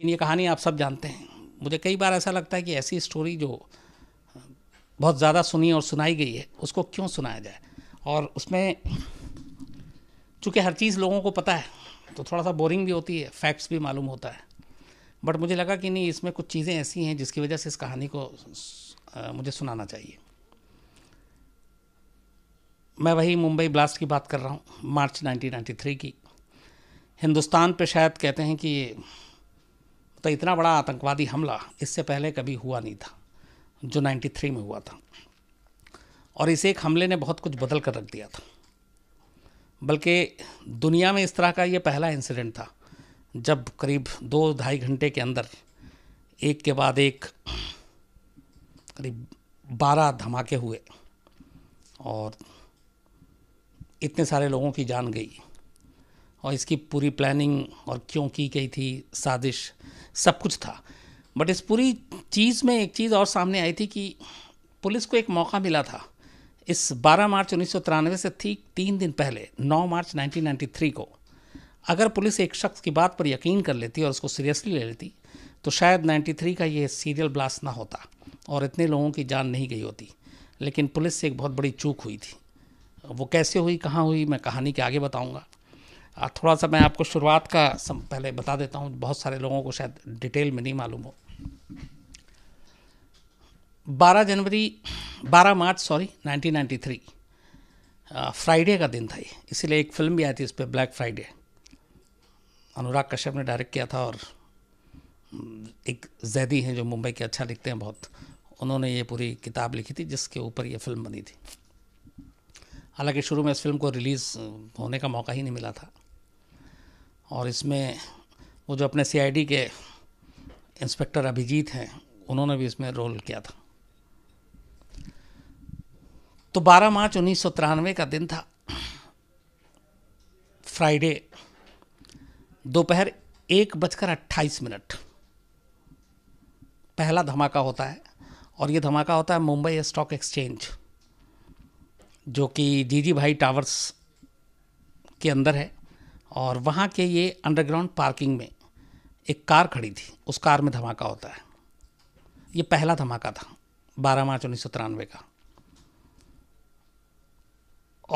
लेकिन ये कहानी आप सब जानते हैं मुझे कई बार ऐसा लगता है कि ऐसी स्टोरी जो बहुत ज़्यादा सुनी और सुनाई गई है उसको क्यों सुनाया जाए और उसमें चूँकि हर चीज़ लोगों को पता है तो थोड़ा सा बोरिंग भी होती है फैक्ट्स भी मालूम होता है बट मुझे लगा कि नहीं इसमें कुछ चीज़ें ऐसी हैं जिसकी वजह से इस कहानी को मुझे सुनाना चाहिए मैं वही मुंबई ब्लास्ट की बात कर रहा हूँ मार्च 1993 की हिंदुस्तान पे शायद कहते हैं कि तो इतना बड़ा आतंकवादी हमला इससे पहले कभी हुआ नहीं था जो 93 में हुआ था और इस एक हमले ने बहुत कुछ बदल कर रख दिया था बल्कि दुनिया में इस तरह का ये पहला इंसिडेंट था जब करीब दो ढाई घंटे के अंदर एक के बाद एक करीब बारह धमाके हुए और इतने सारे लोगों की जान गई और इसकी पूरी प्लानिंग और क्यों की गई थी साजिश सब कुछ था बट इस पूरी चीज़ में एक चीज़ और सामने आई थी कि पुलिस को एक मौका मिला था इस 12 मार्च उन्नीस से ठीक तीन दिन पहले 9 मार्च 1993 को अगर पुलिस एक शख्स की बात पर यकीन कर लेती और उसको सीरियसली ले लेती तो शायद 93 का ये सीरियल ब्लास्ट ना होता और इतने लोगों की जान नहीं गई होती लेकिन पुलिस से एक बहुत बड़ी चूक हुई थी वो कैसे हुई कहाँ हुई मैं कहानी के आगे बताऊँगा थोड़ा सा मैं आपको शुरुआत का सम पहले बता देता हूँ बहुत सारे लोगों को शायद डिटेल में नहीं मालूम हो 12 जनवरी 12 मार्च सॉरी 1993 फ्राइडे का दिन था ये इसीलिए एक फिल्म भी आई थी इस पर ब्लैक फ्राइडे अनुराग कश्यप ने डायरेक्ट किया था और हम्म, एक जैदी हैं जो मुंबई के अच्छा लिखते हैं बहुत उन्होंने ये पूरी किताब लिखी थी जिसके ऊपर ये फिल्म बनी थी हालांकि शुरू में इस फिल्म को रिलीज़ होने का मौका ही नहीं मिला था और इसमें वो जो अपने सीआईडी के इंस्पेक्टर अभिजीत हैं उन्होंने भी इसमें रोल किया था तो 12 मार्च उन्नीस का दिन था फ्राइडे दोपहर एक बजकर अट्ठाईस मिनट पहला धमाका होता है और ये धमाका होता है मुंबई स्टॉक एक्सचेंज जो कि जीजी भाई टावर्स के अंदर है और वहाँ के ये अंडरग्राउंड पार्किंग में एक कार खड़ी थी उस कार में धमाका होता है ये पहला धमाका था 12 मार्च उन्नीस का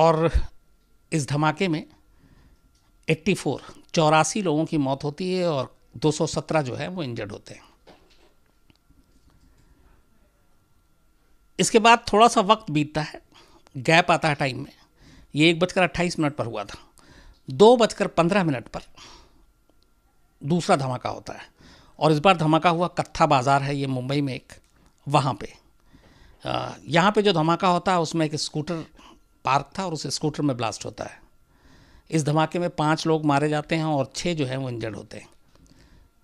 और इस धमाके में 84 फोर चौरासी लोगों की मौत होती है और 217 जो है वो इंजर्ड होते हैं इसके बाद थोड़ा सा वक्त बीतता है गैप आता है टाइम में ये एक बजकर अट्ठाईस मिनट पर हुआ था दो बजकर पंद्रह मिनट पर दूसरा धमाका होता है और इस बार धमाका हुआ कत्था बाज़ार है ये मुंबई में एक वहाँ पे यहाँ पे जो धमाका होता है उसमें एक स्कूटर पार्क था और उस स्कूटर में ब्लास्ट होता है इस धमाके में पाँच लोग मारे जाते हैं और छः जो हैं वो इंजर्ड होते हैं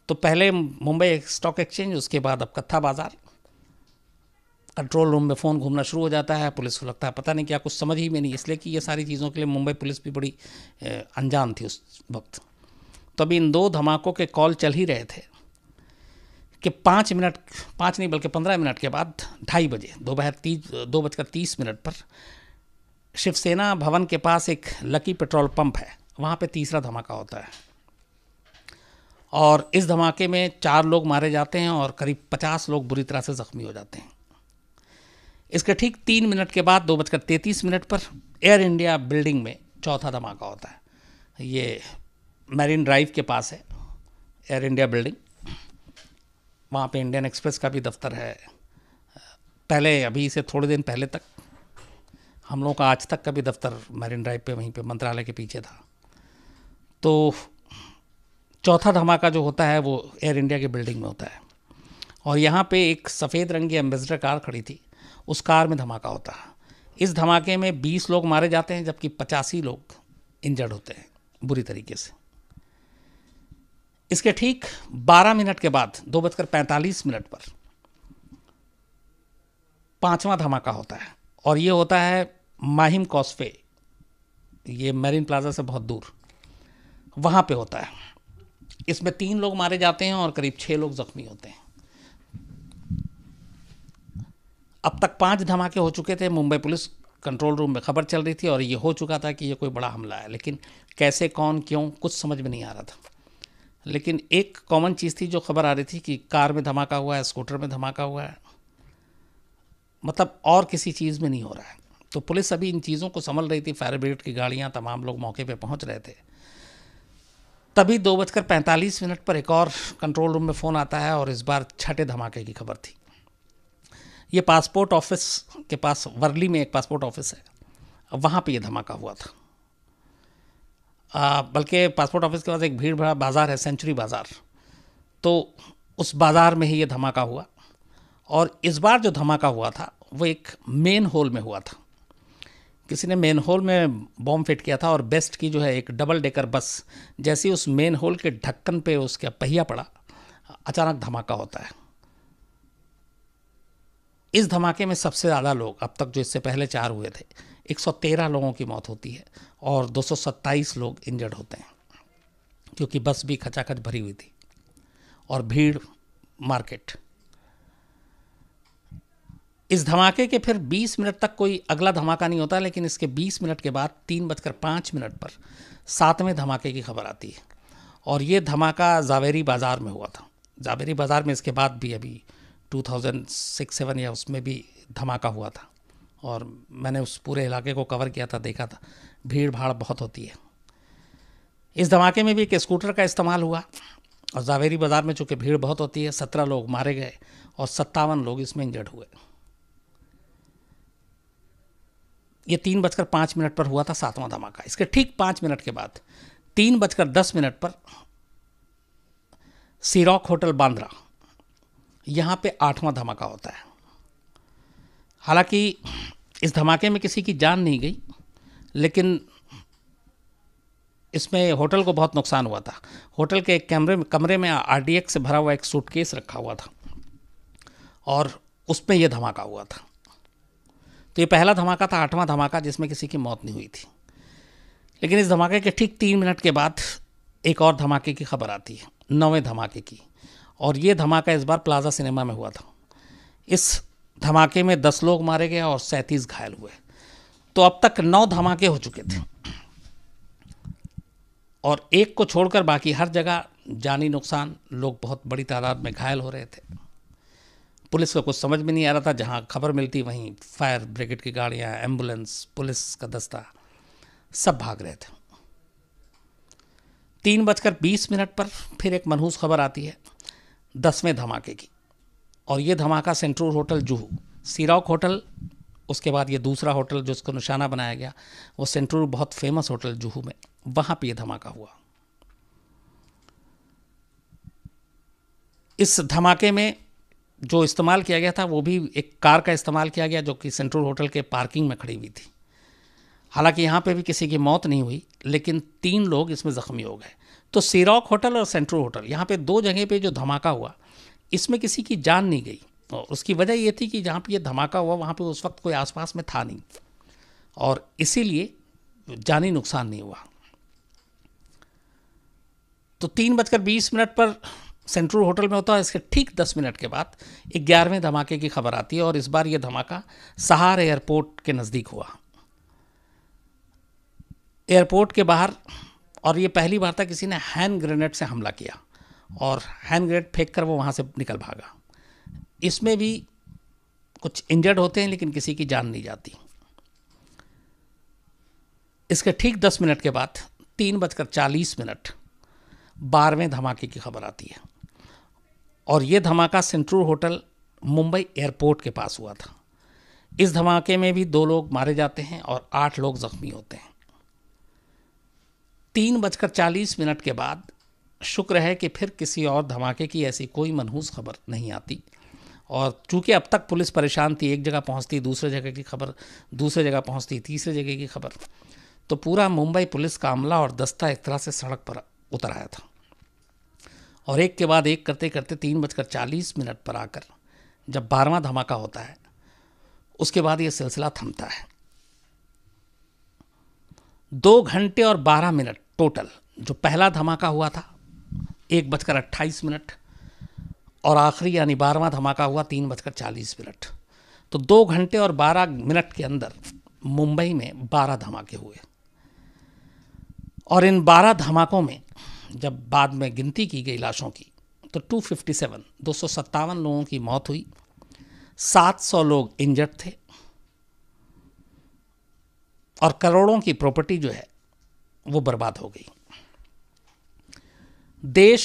तो पहले मुंबई स्टॉक एक्सचेंज उसके बाद अब कत्था बाज़ार कंट्रोल रूम में फ़ोन घूमना शुरू हो जाता है पुलिस को लगता है पता नहीं क्या कुछ समझ ही में नहीं इसलिए कि ये सारी चीज़ों के लिए मुंबई पुलिस भी बड़ी अनजान थी उस वक्त तो अभी इन दो धमाकों के कॉल चल ही रहे थे कि पाँच मिनट पाँच नहीं बल्कि पंद्रह मिनट के बाद ढाई बजे दोपहर तीस दो बजकर तीस मिनट पर शिवसेना भवन के पास एक लकी पेट्रोल पंप है वहाँ पे तीसरा धमाका होता है और इस धमाके में चार लोग मारे जाते हैं और करीब पचास लोग बुरी तरह से ज़ख्मी हो जाते हैं इसके ठीक तीन मिनट के बाद दो बजकर तैंतीस मिनट पर एयर इंडिया बिल्डिंग में चौथा धमाका होता है ये मैरिन ड्राइव के पास है एयर इंडिया बिल्डिंग वहाँ पे इंडियन एक्सप्रेस का भी दफ्तर है पहले अभी से थोड़े दिन पहले तक हम लोगों का आज तक का भी दफ्तर मैरिन ड्राइव पे वहीं पे मंत्रालय के पीछे था तो चौथा धमाका जो होता है वो एयर इंडिया की बिल्डिंग में होता है और यहाँ पे एक सफ़ेद रंग की एम्बेसडर कार खड़ी थी उस कार में धमाका होता है इस धमाके में बीस लोग मारे जाते हैं जबकि पचासी लोग इंजर्ड होते हैं बुरी तरीके से इसके ठीक 12 मिनट के बाद दो बजकर पैंतालीस मिनट पर पांचवा धमाका होता है और ये होता है माहिम कॉस्फे ये मेरिन प्लाजा से बहुत दूर वहाँ पे होता है इसमें तीन लोग मारे जाते हैं और करीब छः लोग ज़ख्मी होते हैं अब तक पांच धमाके हो चुके थे मुंबई पुलिस कंट्रोल रूम में खबर चल रही थी और ये हो चुका था कि ये कोई बड़ा हमला है लेकिन कैसे कौन क्यों कुछ समझ में नहीं आ रहा था लेकिन एक कॉमन चीज़ थी जो खबर आ रही थी कि कार में धमाका हुआ है स्कूटर में धमाका हुआ है मतलब और किसी चीज़ में नहीं हो रहा है तो पुलिस अभी इन चीज़ों को संभल रही थी फायर ब्रिगेड की गाड़ियाँ तमाम लोग मौके पर पहुँच रहे थे तभी दो बजकर पैंतालीस मिनट पर एक और कंट्रोल रूम में फ़ोन आता है और इस बार छठे धमाके की खबर थी ये पासपोर्ट ऑफिस के पास वर्ली में एक पासपोर्ट ऑफिस है वहाँ पे ये धमाका हुआ था बल्कि पासपोर्ट ऑफिस के पास एक भीड़ भरा बाज़ार है सेंचुरी बाज़ार तो उस बाज़ार में ही ये धमाका हुआ और इस बार जो धमाका हुआ था वो एक मेन होल में हुआ था किसी ने मेन होल में बॉम्ब फिट किया था और बेस्ट की जो है एक डबल डेकर बस जैसी उस मेन होल के ढक्कन पे उसका पहिया पड़ा अचानक धमाका होता है इस धमाके में सबसे ज़्यादा लोग अब तक जो इससे पहले चार हुए थे 113 लोगों की मौत होती है और 227 लोग इंजर्ड होते हैं क्योंकि बस भी खचाखच भरी हुई थी और भीड़ मार्केट इस धमाके के फिर 20 मिनट तक कोई अगला धमाका नहीं होता लेकिन इसके 20 मिनट के बाद तीन बजकर पाँच मिनट पर सातवें धमाके की खबर आती है और ये धमाका जावेरी बाज़ार में हुआ था जावेरी बाज़ार में इसके बाद भी अभी टू थाउजेंड सिक्स सेवन या उसमें भी धमाका हुआ था और मैंने उस पूरे इलाके को कवर किया था देखा था भीड़ भाड़ बहुत होती है इस धमाके में भी एक स्कूटर का इस्तेमाल हुआ और जावेरी बाज़ार में चूँकि भीड़ बहुत होती है सत्रह लोग मारे गए और सत्तावन लोग इसमें इंजर्ड हुए ये तीन बजकर पाँच मिनट पर हुआ था सातवां धमाका इसके ठीक पाँच मिनट के बाद तीन बजकर दस मिनट पर सीरॉक होटल बांद्रा यहाँ पे आठवां धमाका होता है हालांकि इस धमाके में किसी की जान नहीं गई लेकिन इसमें होटल को बहुत नुकसान हुआ था होटल के कैमरे में कमरे में आर से भरा हुआ एक सूटकेस रखा हुआ था और उसमें यह धमाका हुआ था तो ये पहला धमाका था आठवां धमाका जिसमें किसी की मौत नहीं हुई थी लेकिन इस धमाके के ठीक तीन मिनट के बाद एक और धमाके की खबर आती है नौवें धमाके की और ये धमाका इस बार प्लाजा सिनेमा में हुआ था इस धमाके में दस लोग मारे गए और सैंतीस घायल हुए तो अब तक नौ धमाके हो चुके थे और एक को छोड़कर बाकी हर जगह जानी नुकसान लोग बहुत बड़ी तादाद में घायल हो रहे थे पुलिस को कुछ समझ में नहीं आ रहा था जहाँ खबर मिलती वहीं फायर ब्रिगेड की गाड़ियाँ एम्बुलेंस पुलिस का दस्ता सब भाग रहे थे तीन बजकर बीस मिनट पर फिर एक मनहूस खबर आती है दसवें धमाके की और ये धमाका Centaur hotel Juhu Sea Rock hotel उसके बाद ये दूसरा होटल जो उसको निशाना बनाया गया वो सेंट्रूर बहुत फेमस होटल जूहू में वहाँ पे ये धमाका हुआ इस धमाके में जो इस्तेमाल किया गया था वो भी एक कार का इस्तेमाल किया गया जो कि सेंट्रल होटल के पार्किंग में खड़ी हुई थी हालांकि यहाँ पे भी किसी की मौत नहीं हुई लेकिन तीन लोग इसमें ज़ख्मी हो गए तो सीरॉक होटल और सेंट्रो होटल यहाँ पे दो जगह पे जो धमाका हुआ इसमें किसी की जान नहीं गई और उसकी वजह ये थी कि जहाँ पे ये धमाका हुआ वहाँ पे उस वक्त कोई आसपास में था नहीं और इसीलिए जानी नुकसान नहीं हुआ तो तीन बजकर बीस मिनट पर सेंट्रल होटल में होता है इसके ठीक दस मिनट के बाद ग्यारहवें धमाके की खबर आती है और इस बार यह धमाका सहार एयरपोर्ट के नज़दीक हुआ एयरपोर्ट के बाहर और ये पहली बार था किसी ने हैंड ग्रेनेड से हमला किया और हैंड ग्रेनेड फेंक कर वो वहाँ से निकल भागा इसमें भी कुछ इंजर्ड होते हैं लेकिन किसी की जान नहीं जाती इसके ठीक दस मिनट के बाद तीन बजकर चालीस मिनट बारहवें धमाके की खबर आती है और ये धमाका सेंट्रूर होटल मुंबई एयरपोर्ट के पास हुआ था इस धमाके में भी दो लोग मारे जाते हैं और आठ लोग ज़ख्मी होते हैं तीन बजकर चालीस मिनट के बाद शुक्र है कि फिर किसी और धमाके की ऐसी कोई मनहूस खबर नहीं आती और चूंकि अब तक पुलिस परेशान थी एक जगह पहुंचती दूसरे जगह की खबर दूसरे जगह पहुंचती तीसरे जगह की खबर तो पूरा मुंबई पुलिस का अमला और दस्ता एक तरह से सड़क पर उतर आया था और एक के बाद एक करते करते तीन बजकर चालीस मिनट पर आकर जब बारहवा धमाका होता है उसके बाद ये सिलसिला थमता है दो घंटे और बारह मिनट टोटल जो पहला धमाका हुआ था एक बजकर अट्ठाईस मिनट और आखिरी यानी बारहवा धमाका हुआ तीन बजकर चालीस मिनट तो दो घंटे और बारह मिनट के अंदर मुंबई में बारह धमाके हुए और इन बारह धमाकों में जब बाद में गिनती की गई लाशों की तो 257 दो सौ लोगों की मौत हुई 700 लोग इंजर्ड थे और करोड़ों की प्रॉपर्टी जो है वो बर्बाद हो गई देश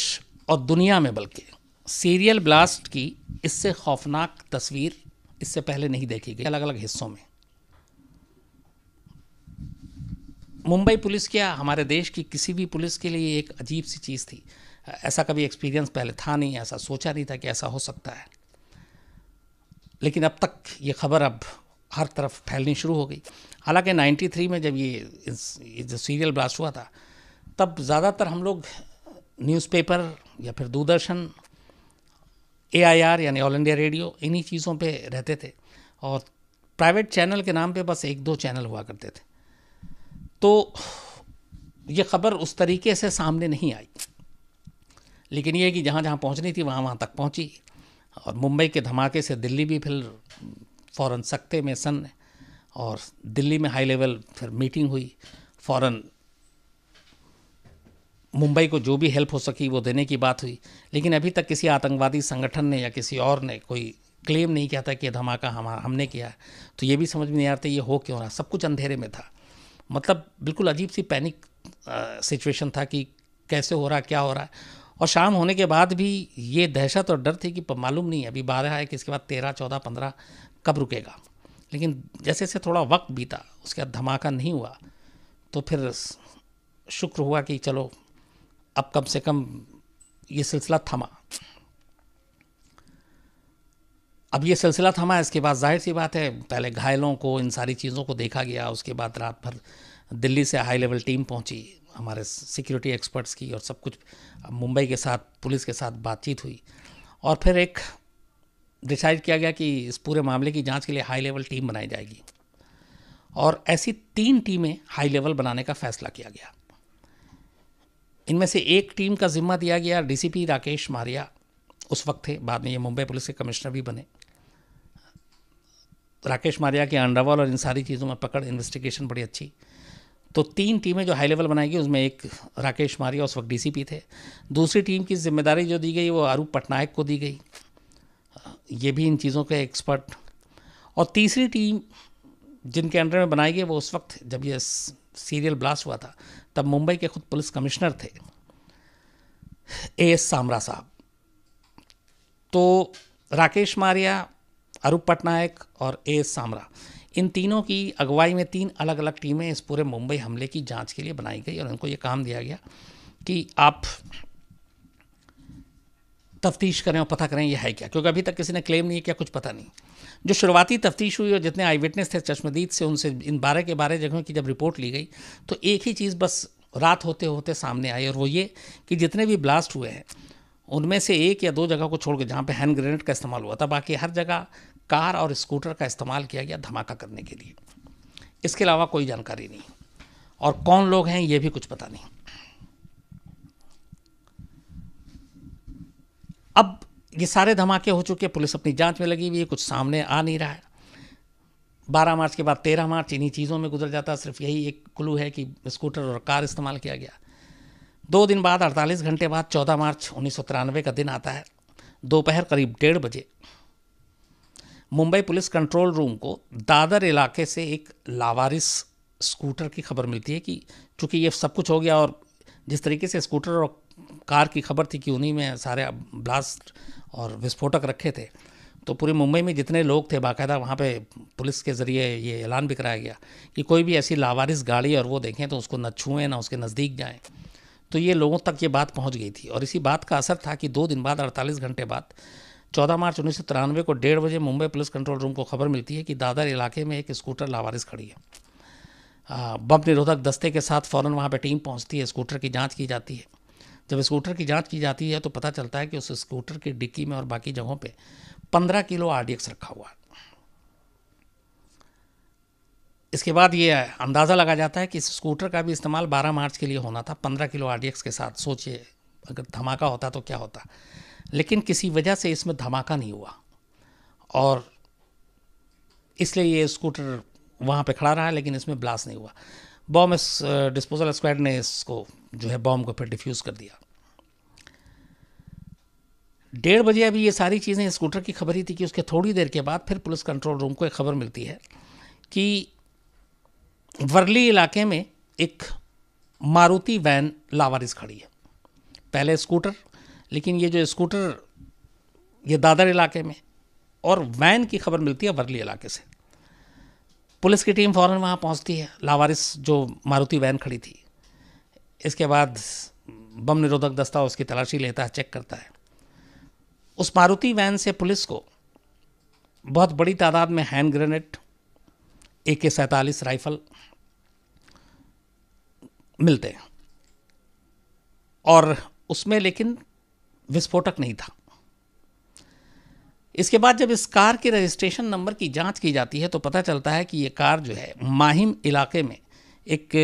और दुनिया में बल्कि सीरियल ब्लास्ट की इससे खौफनाक तस्वीर इससे पहले नहीं देखी गई अलग अलग हिस्सों में मुंबई पुलिस क्या हमारे देश की किसी भी पुलिस के लिए एक अजीब सी चीज़ थी ऐसा कभी एक्सपीरियंस पहले था नहीं ऐसा सोचा नहीं था कि ऐसा हो सकता है लेकिन अब तक ये खबर अब हर तरफ फैलनी शुरू हो गई हालांकि 93 में जब ये, जो सीरियल ब्लास्ट हुआ था तब ज़्यादातर हम लोग न्यूज़पेपर या फिर दूरदर्शन एआईआर यानी ऑल इंडिया रेडियो इन्हीं चीज़ों पे रहते थे और प्राइवेट चैनल के नाम पे बस एक दो चैनल हुआ करते थे तो ये खबर उस तरीके से सामने नहीं आई लेकिन ये कि जहाँ जहाँ पहुँचनी थी वहाँ वहाँ तक पहुँची और मुंबई के धमाके से दिल्ली भी फिर फ़ौर सकते में सन और दिल्ली में हाई लेवल फिर मीटिंग हुई फ़ौर मुंबई को जो भी हेल्प हो सकी वो देने की बात हुई लेकिन अभी तक किसी आतंकवादी संगठन ने या किसी और ने कोई क्लेम नहीं किया था कि धमाका हम हमने किया तो ये भी समझ में नहीं आता ये हो क्यों रहा सब कुछ अंधेरे में था मतलब बिल्कुल अजीब सी पैनिक सिचुएशन था कि कैसे हो रहा क्या हो रहा है और शाम होने के बाद भी ये दहशत और डर थी कि मालूम नहीं अभी बारह है कि इसके बाद तेरह चौदह पंद्रह कब रुकेगा लेकिन जैसे जैसे थोड़ा वक्त बीता उसके बाद धमाका नहीं हुआ तो फिर शुक्र हुआ कि चलो अब कम से कम ये सिलसिला थमा अब ये सिलसिला थमा इसके बाद जाहिर सी बात है पहले घायलों को इन सारी चीज़ों को देखा गया उसके बाद रात भर दिल्ली से हाई लेवल टीम पहुंची हमारे सिक्योरिटी एक्सपर्ट्स की और सब कुछ मुंबई के साथ पुलिस के साथ बातचीत हुई और फिर एक डिसाइड किया गया कि इस पूरे मामले की जांच के लिए हाई लेवल टीम बनाई जाएगी और ऐसी तीन टीमें हाई लेवल बनाने का फैसला किया गया इनमें से एक टीम का जिम्मा दिया गया डीसीपी राकेश मारिया उस वक्त थे बाद में ये मुंबई पुलिस के कमिश्नर भी बने राकेश मारिया के अंडरवॉल और इन सारी चीज़ों में पकड़ इन्वेस्टिगेशन बड़ी अच्छी तो तीन टीमें जो हाई लेवल बनाएगी उसमें एक राकेश मारिया उस वक्त डीसीपी थे दूसरी टीम की जिम्मेदारी जो दी गई वो आरूप पटनायक को दी गई ये भी इन चीज़ों के एक्सपर्ट और तीसरी टीम जिनके अंडर में बनाई गई वो उस वक्त जब ये सीरियल ब्लास्ट हुआ था तब मुंबई के खुद पुलिस कमिश्नर थे ए एस सामरा साहब तो राकेश मारिया अरूप पटनायक और ए एस सामरा इन तीनों की अगुवाई में तीन अलग अलग टीमें इस पूरे मुंबई हमले की जांच के लिए बनाई गई और उनको ये काम दिया गया कि आप तफ्तीश करें और पता करें यह है क्या क्योंकि अभी तक किसी ने क्लेम नहीं किया कुछ पता नहीं जो शुरुआती तफ्तीश हुई और जितने आई विटनेस थे चश्मदीद से उनसे इन बारह के बारह जगहों की जब रिपोर्ट ली गई तो एक ही चीज़ बस रात होते होते सामने आई और वो ये कि जितने भी ब्लास्ट हुए हैं उनमें से एक या दो जगह को छोड़ के जहाँ पे हैंड ग्रेनेड का इस्तेमाल हुआ था बाकी हर जगह कार और स्कूटर का इस्तेमाल किया गया धमाका करने के लिए इसके अलावा कोई जानकारी नहीं और कौन लोग हैं ये भी कुछ पता नहीं अब ये सारे धमाके हो चुके पुलिस अपनी जांच में लगी हुई है कुछ सामने आ नहीं रहा है बारह मार्च के बाद तेरह मार्च इन्हीं चीज़ों में गुजर जाता सिर्फ यही एक क्लू है कि स्कूटर और कार इस्तेमाल किया गया दो दिन बाद अड़तालीस घंटे बाद चौदह मार्च उन्नीस का दिन आता है दोपहर करीब डेढ़ बजे मुंबई पुलिस कंट्रोल रूम को दादर इलाके से एक लावारिस स्कूटर की खबर मिलती है कि चूंकि ये सब कुछ हो गया और जिस तरीके से स्कूटर और कार की खबर थी कि उन्हीं में सारे ब्लास्ट और विस्फोटक रखे थे तो पूरे मुंबई में जितने लोग थे बाकायदा वहाँ पे पुलिस के ज़रिए ये ऐलान भी कराया गया कि कोई भी ऐसी लावारिस गाड़ी और वो देखें तो उसको न छुएँ ना उसके नज़दीक जाएँ तो ये लोगों तक ये बात पहुँच गई थी और इसी बात का असर था कि दो दिन बाद अड़तालीस घंटे बाद चौदह मार्च उन्नीस को डेढ़ बजे मुंबई पुलिस कंट्रोल रूम को खबर मिलती है कि दादर इलाके में एक स्कूटर लावारिस खड़ी है बम निरोधक दस्ते के साथ फ़ौरन वहाँ पर टीम पहुँचती है स्कूटर की जाँच की जाती है जब स्कूटर की जांच की जाती है तो पता चलता है कि उस स्कूटर की डिक्की में और बाकी जगहों पे 15 किलो आरडीएक्स रखा हुआ है इसके बाद ये अंदाज़ा लगा जाता है कि इस स्कूटर का भी इस्तेमाल 12 मार्च के लिए होना था 15 किलो आर के साथ सोचिए अगर धमाका होता तो क्या होता लेकिन किसी वजह से इसमें धमाका नहीं हुआ और इसलिए ये स्कूटर वहाँ पर खड़ा रहा लेकिन इसमें ब्लास्ट नहीं हुआ बॉम्ब इस डिस्पोजल स्क्वाड ने इसको जो है बॉम्ब को फिर डिफ्यूज़ कर दिया डेढ़ बजे अभी ये सारी चीज़ें स्कूटर की खबर ही थी कि उसके थोड़ी देर के बाद फिर पुलिस कंट्रोल रूम को एक खबर मिलती है कि वर्ली इलाके में एक मारुति वैन लावारिस खड़ी है पहले स्कूटर लेकिन ये जो स्कूटर ये दादर इलाके में और वैन की खबर मिलती है वर्ली इलाके से पुलिस की टीम फ़ौरन वहाँ पहुँचती है लावारिस जो मारुति वैन खड़ी थी इसके बाद बम निरोधक दस्ता उसकी तलाशी लेता है चेक करता है उस मारुति वैन से पुलिस को बहुत बड़ी तादाद में हैंड ग्रेनेड ए के सैंतालीस राइफल मिलते हैं और उसमें लेकिन विस्फोटक नहीं था इसके बाद जब इस कार के रजिस्ट्रेशन नंबर की जांच की जाती है तो पता चलता है कि ये कार जो है माहिम इलाके में एक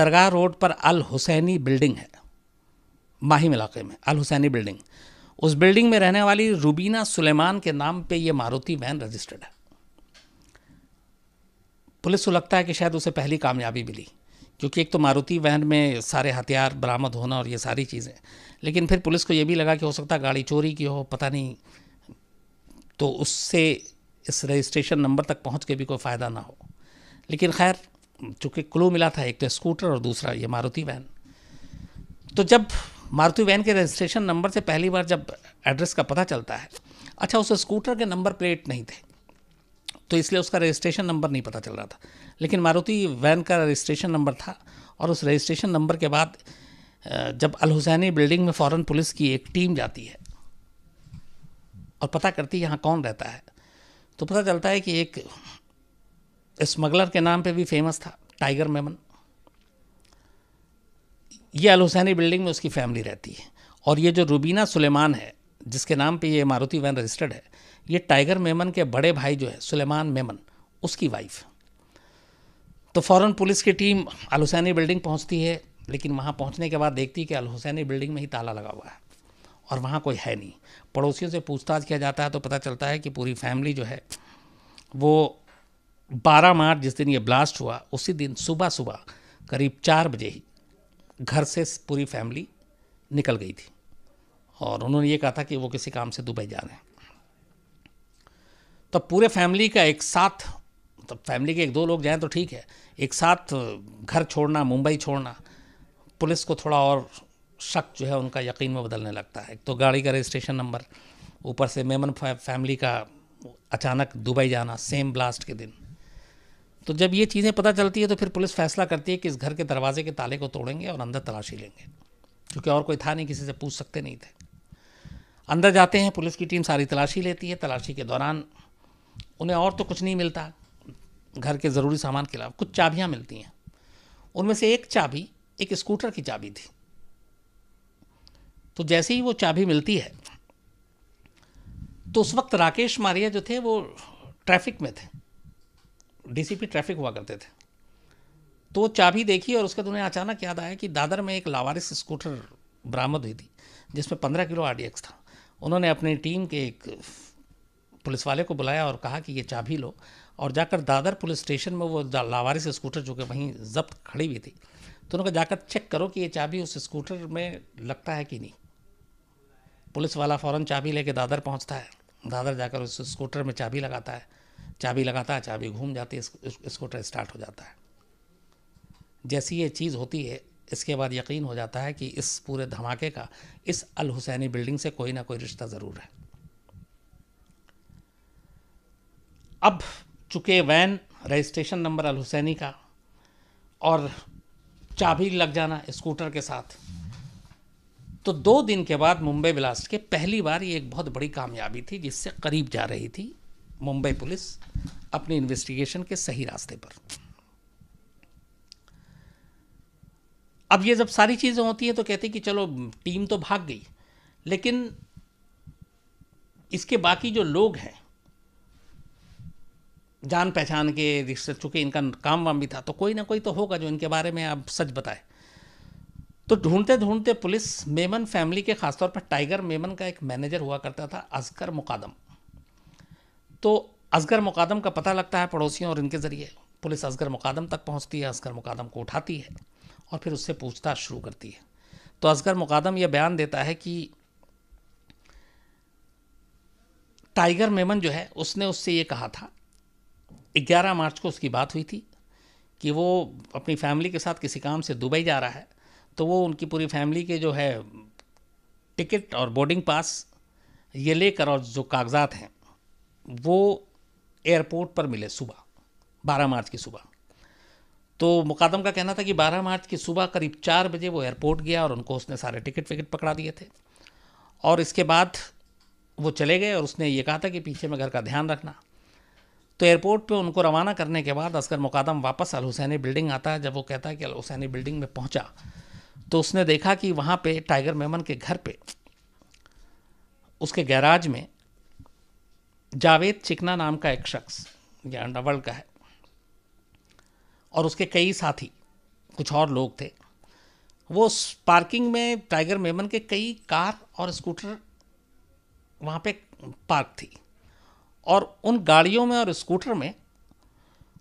दरगाह रोड पर अल हुसैनी बिल्डिंग है माहिम इलाके में अल हुसैनी बिल्डिंग उस बिल्डिंग में रहने वाली रूबीना सुलेमान के नाम पे ये मारुति वैन रजिस्टर्ड है पुलिस को लगता है कि शायद उसे पहली कामयाबी मिली क्योंकि एक तो मारुति वैन में सारे हथियार बरामद होना और ये सारी चीज़ें लेकिन फिर पुलिस को ये भी लगा कि हो सकता गाड़ी चोरी की हो पता नहीं तो उससे इस रजिस्ट्रेशन नंबर तक पहुंच के भी कोई फ़ायदा ना हो लेकिन खैर चूँकि क्लू मिला था एक तो स्कूटर और दूसरा ये मारुति वैन तो जब मारुति वैन के रजिस्ट्रेशन नंबर से पहली बार जब एड्रेस का पता चलता है अच्छा उस स्कूटर के नंबर प्लेट नहीं थे तो इसलिए उसका रजिस्ट्रेशन नंबर नहीं पता चल रहा था लेकिन मारुति वैन का रजिस्ट्रेशन नंबर था और उस रजिस्ट्रेशन नंबर के बाद जब अल हुसैनी बिल्डिंग में फ़ौरन पुलिस की एक टीम जाती है और पता करती है यहाँ कौन रहता है तो पता चलता है कि एक स्मगलर के नाम पे भी फेमस था टाइगर मेमन ये अल हुसैनी बिल्डिंग में उसकी फैमिली रहती है और ये जो रुबीना सुलेमान है जिसके नाम पे ये मारुति वैन रजिस्टर्ड है ये टाइगर मेमन के बड़े भाई जो है सुलेमान मेमन उसकी वाइफ तो फ़ौरन पुलिस की टीम अल हुसैनी बिल्डिंग पहुंचती है लेकिन वहाँ पहुँचने के बाद देखती है कि अल हुसैनी बिल्डिंग में ही ताला लगा हुआ है और वहाँ कोई है नहीं पड़ोसियों से पूछताछ किया जाता है तो पता चलता है कि पूरी फैमिली जो है वो 12 मार्च जिस दिन ये ब्लास्ट हुआ उसी दिन सुबह सुबह करीब चार बजे ही घर से पूरी फैमिली निकल गई थी और उन्होंने ये कहा था कि वो किसी काम से दुबई जा रहे हैं तब तो पूरे फैमिली का एक साथ तो फैमिली के एक दो लोग जाएं तो ठीक है एक साथ घर छोड़ना मुंबई छोड़ना पुलिस को थोड़ा और शक जो है उनका यकीन में बदलने लगता है तो गाड़ी का रजिस्ट्रेशन नंबर ऊपर से मेमन फैमिली का अचानक दुबई जाना सेम ब्लास्ट के दिन तो जब ये चीज़ें पता चलती है तो फिर पुलिस फैसला करती है कि इस घर के दरवाजे के ताले को तोड़ेंगे और अंदर तलाशी लेंगे क्योंकि और कोई था नहीं किसी से पूछ सकते नहीं थे अंदर जाते हैं पुलिस की टीम सारी तलाशी लेती है तलाशी के दौरान उन्हें और तो कुछ नहीं मिलता घर के ज़रूरी सामान के अलावा कुछ चाबियाँ मिलती हैं उनमें से एक चाबी एक स्कूटर की चाबी थी तो जैसे ही वो चाबी मिलती है तो उस वक्त राकेश मारिया जो थे वो ट्रैफिक में थे डीसीपी ट्रैफिक हुआ करते थे तो वो चाबी देखी और उसके बाद उन्हें अचानक याद आया कि दादर में एक लावारिस स्कूटर बरामद हुई थी जिसमें पंद्रह किलो आर था उन्होंने अपनी टीम के एक पुलिस वाले को बुलाया और कहा कि ये चाबी लो और जाकर दादर पुलिस स्टेशन में वो लावारिस स्कूटर जो कि वहीं जब्त खड़ी हुई थी तो उन्होंने जाकर चेक करो कि ये चाबी उस स्कूटर में लगता है कि नहीं पुलिस वाला फ़ौरन चाबी लेके दादर पहुंचता है दादर जाकर उस स्कूटर में चाबी लगाता है चाबी लगाता है चाबी घूम जाती है स्कूटर स्टार्ट हो जाता है जैसी ये चीज़ होती है इसके बाद यकीन हो जाता है कि इस पूरे धमाके का इस अल हुसैनी बिल्डिंग से कोई ना कोई रिश्ता ज़रूर है अब चुके van registration number Al Husseini का और चाबी लग जाना स्कूटर के साथ तो दो दिन के बाद मुंबई ब्लास्ट के पहली बार ये एक बहुत बड़ी कामयाबी थी जिससे करीब जा रही थी मुंबई पुलिस अपनी इन्वेस्टिगेशन के सही रास्ते पर अब ये जब सारी चीज़ें होती हैं तो कहते कि चलो टीम तो भाग गई लेकिन इसके बाकी जो लोग हैं जान पहचान के रिश्ते चूँकि इनका काम वाम भी था तो कोई ना कोई तो होगा जो इनके बारे में आप सच बताए तो ढूंढते ढूंढते पुलिस मेमन फैमिली के ख़ासतौर पर टाइगर मेमन का एक मैनेजर हुआ करता था असगर मुकादम तो असगर मुकादम का पता लगता है पड़ोसियों और इनके ज़रिए पुलिस असगर मुकादम तक पहुंचती है असगर मुकादम को उठाती है और फिर उससे पूछताछ शुरू करती है तो असगर मुकादम यह बयान देता है कि टाइगर मेमन जो है उसने उससे ये कहा था 11 मार्च को उसकी बात हुई थी कि वो अपनी फैमिली के साथ किसी काम से दुबई जा रहा है तो वो उनकी पूरी फैमिली के जो है टिकट और बोर्डिंग पास ये लेकर और जो कागजात हैं वो एयरपोर्ट पर मिले सुबह 12 मार्च की सुबह तो मुकादम का कहना था कि 12 मार्च की सुबह करीब चार बजे वो एयरपोर्ट गया और उनको उसने सारे टिकट विकट पकड़ा दिए थे और इसके बाद वो चले गए और उसने ये कहा था कि पीछे में घर का ध्यान रखना तो एयरपोर्ट पे उनको रवाना करने के बाद असगर मुकादम वापस अल हुसैनी बिल्डिंग आता है जब वो कहता है कि अल हुसैनी बिल्डिंग में पहुंचा तो उसने देखा कि वहाँ पे टाइगर मेमन के घर पे उसके गैराज में जावेद चिकना नाम का एक शख्स या अंडरवर्ल्ड का है और उसके कई साथी कुछ और लोग थे वो पार्किंग में टाइगर मेमन के कई कार और स्कूटर वहाँ पे पार्क थी और उन गाड़ियों में और स्कूटर में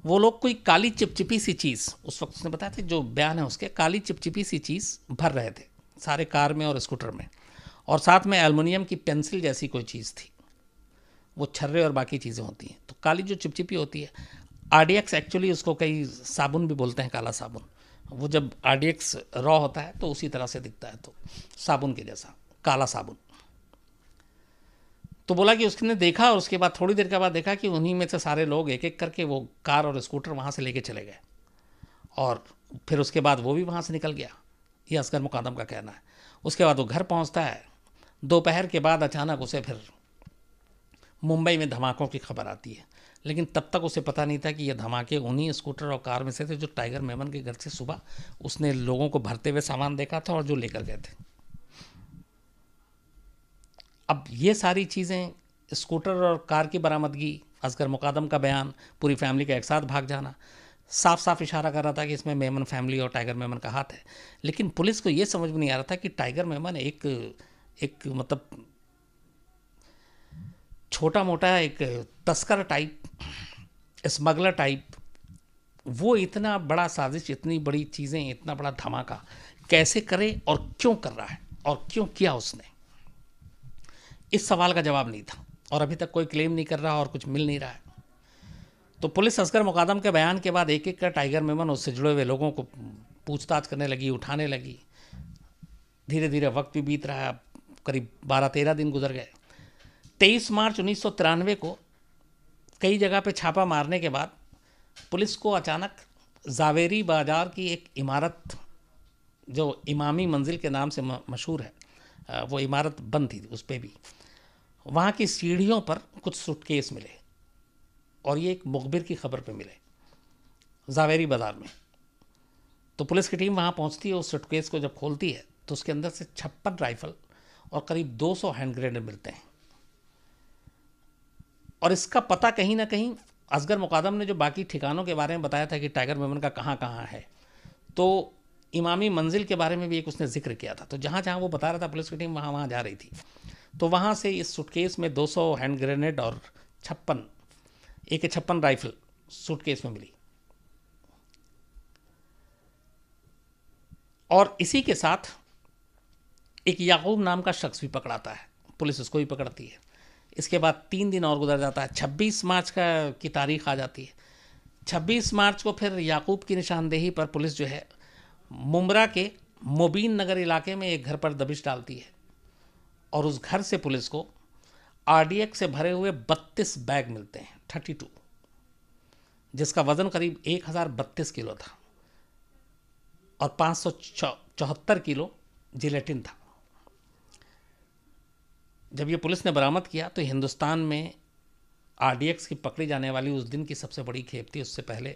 वो लोग कोई काली चिपचिपी सी चीज़ उस वक्त उसने बताया था जो बयान है उसके काली चिपचिपी सी चीज़ भर रहे थे सारे कार में और स्कूटर में और साथ में एलमिनियम की पेंसिल जैसी कोई चीज़ थी वो छर्रे और बाकी चीज़ें होती हैं तो काली जो चिपचिपी होती है आर एक्चुअली उसको कई साबुन भी बोलते हैं काला साबुन वो जब आर रॉ होता है तो उसी तरह से दिखता है तो साबुन के जैसा काला साबुन तो बोला कि उसने देखा और उसके बाद थोड़ी देर के बाद देखा कि उन्हीं में से सारे लोग एक एक करके वो कार और स्कूटर वहाँ से लेके चले गए और फिर उसके बाद वो भी वहाँ से निकल गया ये असगर मुकादम का कहना है उसके बाद वो घर पहुँचता है दोपहर के बाद अचानक उसे फिर मुंबई में धमाकों की खबर आती है लेकिन तब तक उसे पता नहीं था कि ये धमाके उन्हीं स्कूटर और कार में से थे जो टाइगर मेमन के घर से सुबह उसने लोगों को भरते हुए सामान देखा था और जो लेकर गए थे अब ये सारी चीज़ें स्कूटर और कार की बरामदगी असगर मुकादम का बयान पूरी फैमिली का एक साथ भाग जाना साफ साफ इशारा कर रहा था कि इसमें मेमन फैमिली और टाइगर मेमन का हाथ है लेकिन पुलिस को ये समझ में नहीं आ रहा था कि टाइगर मेमन एक एक मतलब छोटा मोटा एक तस्कर टाइप स्मगलर टाइप वो इतना बड़ा साजिश इतनी बड़ी चीज़ें इतना बड़ा धमाका कैसे करे और क्यों कर रहा है और क्यों किया उसने इस सवाल का जवाब नहीं था और अभी तक कोई क्लेम नहीं कर रहा और कुछ मिल नहीं रहा है तो पुलिस असगर मुकादम के बयान के बाद एक एक का टाइगर मेमन उससे जुड़े हुए लोगों को पूछताछ करने लगी उठाने लगी धीरे धीरे वक्त भी बीत रहा है करीब बारह तेरह दिन गुजर गए तेईस मार्च उन्नीस को कई जगह पे छापा मारने के बाद पुलिस को अचानक जावेरी बाजार की एक इमारत जो इमामी मंजिल के नाम से मशहूर है वो इमारत बंद थी उस पर भी वहाँ की सीढ़ियों पर कुछ सुटकेस मिले और ये एक मुखबिर की खबर पे मिले जावेरी बाज़ार में तो पुलिस की टीम वहाँ पहुँचती है उस सुटकेस को जब खोलती है तो उसके अंदर से छप्पन राइफल और करीब 200 हैंड ग्रेनेड मिलते हैं और इसका पता कहीं ना कहीं असगर मुकादम ने जो बाकी ठिकानों के बारे में बताया था कि टाइगर मेमन का कहाँ कहाँ है तो इमामी मंजिल के बारे में भी एक उसने जिक्र किया था तो जहाँ जहाँ वो बता रहा था पुलिस की टीम वहाँ वहाँ जा रही थी तो वहाँ से इस सूटकेस में 200 हैंड ग्रेनेड और छप्पन एक छप्पन राइफल सूटकेस में मिली और इसी के साथ एक याकूब नाम का शख्स भी पकड़ाता है पुलिस उसको भी पकड़ती है इसके बाद तीन दिन और गुजर जाता है छब्बीस मार्च का की तारीख आ जाती है छब्बीस मार्च को फिर याकूब की निशानदेही पर पुलिस जो है मुमरा के मुबीन नगर इलाके में एक घर पर दबिश डालती है और उस घर से पुलिस को आर से भरे हुए बत्तीस बैग मिलते हैं थर्टी टू जिसका वज़न करीब एक हज़ार बत्तीस किलो था और पाँच सौ चौहत्तर किलो जिलेटिन था जब ये पुलिस ने बरामद किया तो हिंदुस्तान में आर की पकड़ी जाने वाली उस दिन की सबसे बड़ी खेप थी उससे पहले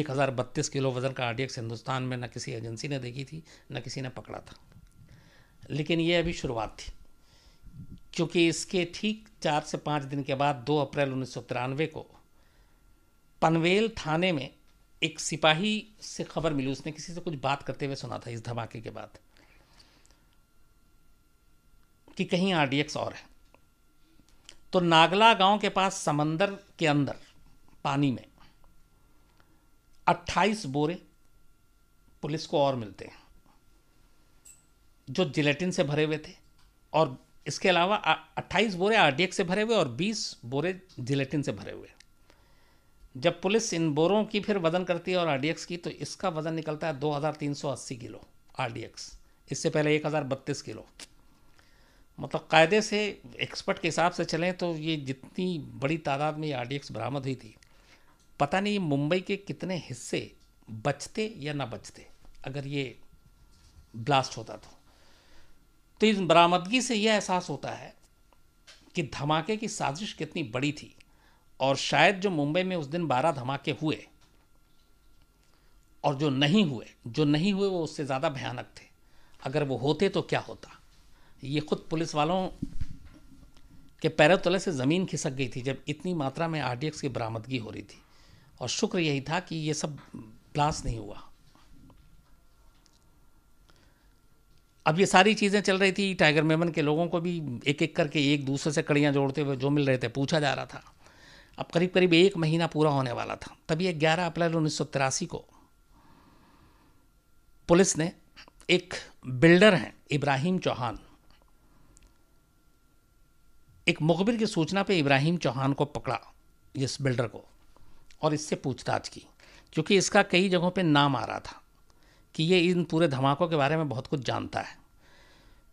एक हज़ार बत्तीस किलो वज़न का आर हिंदुस्तान में न किसी एजेंसी ने देखी थी न किसी ने पकड़ा था लेकिन ये अभी शुरुआत थी क्योंकि इसके ठीक चार से पाँच दिन के बाद दो अप्रैल उन्नीस को पनवेल थाने में एक सिपाही से खबर मिली उसने किसी से कुछ बात करते हुए सुना था इस धमाके के बाद कि कहीं आरडीएक्स और है तो नागला गांव के पास समंदर के अंदर पानी में 28 बोरे पुलिस को और मिलते हैं जो जिलेटिन से भरे हुए थे और इसके अलावा 28 बोरे आरडीएक्स से भरे हुए और 20 बोरे जिलेटिन से भरे हुए जब पुलिस इन बोरों की फिर वजन करती है और आरडीएक्स की तो इसका वज़न निकलता है 2380 किलो आरडीएक्स इससे पहले एक किलो मतलब कायदे से एक्सपर्ट के हिसाब से चलें तो ये जितनी बड़ी तादाद में ये आर बरामद हुई थी पता नहीं मुंबई के कितने हिस्से बचते या ना बचते अगर ये ब्लास्ट होता तो तो इस बरामदगी से यह एहसास होता है कि धमाके की साजिश कितनी बड़ी थी और शायद जो मुंबई में उस दिन बारह धमाके हुए और जो नहीं हुए जो नहीं हुए वो उससे ज़्यादा भयानक थे अगर वो होते तो क्या होता ये खुद पुलिस वालों के पैरों तले से ज़मीन खिसक गई थी जब इतनी मात्रा में आर की बरामदगी हो रही थी और शुक्र यही था कि ये सब ब्लास्ट नहीं हुआ अब ये सारी चीज़ें चल रही थी टाइगर मेमन के लोगों को भी एक एक करके एक दूसरे से कड़ियाँ जोड़ते हुए जो मिल रहे थे पूछा जा रहा था अब करीब करीब एक महीना पूरा होने वाला था तभी ग्यारह अप्रैल उन्नीस को पुलिस ने एक बिल्डर हैं इब्राहिम चौहान एक मुखबिर की सूचना पे इब्राहिम चौहान को पकड़ा इस बिल्डर को और इससे पूछताछ की क्योंकि इसका कई जगहों पे नाम आ रहा था कि ये इन पूरे धमाकों के बारे में बहुत कुछ जानता है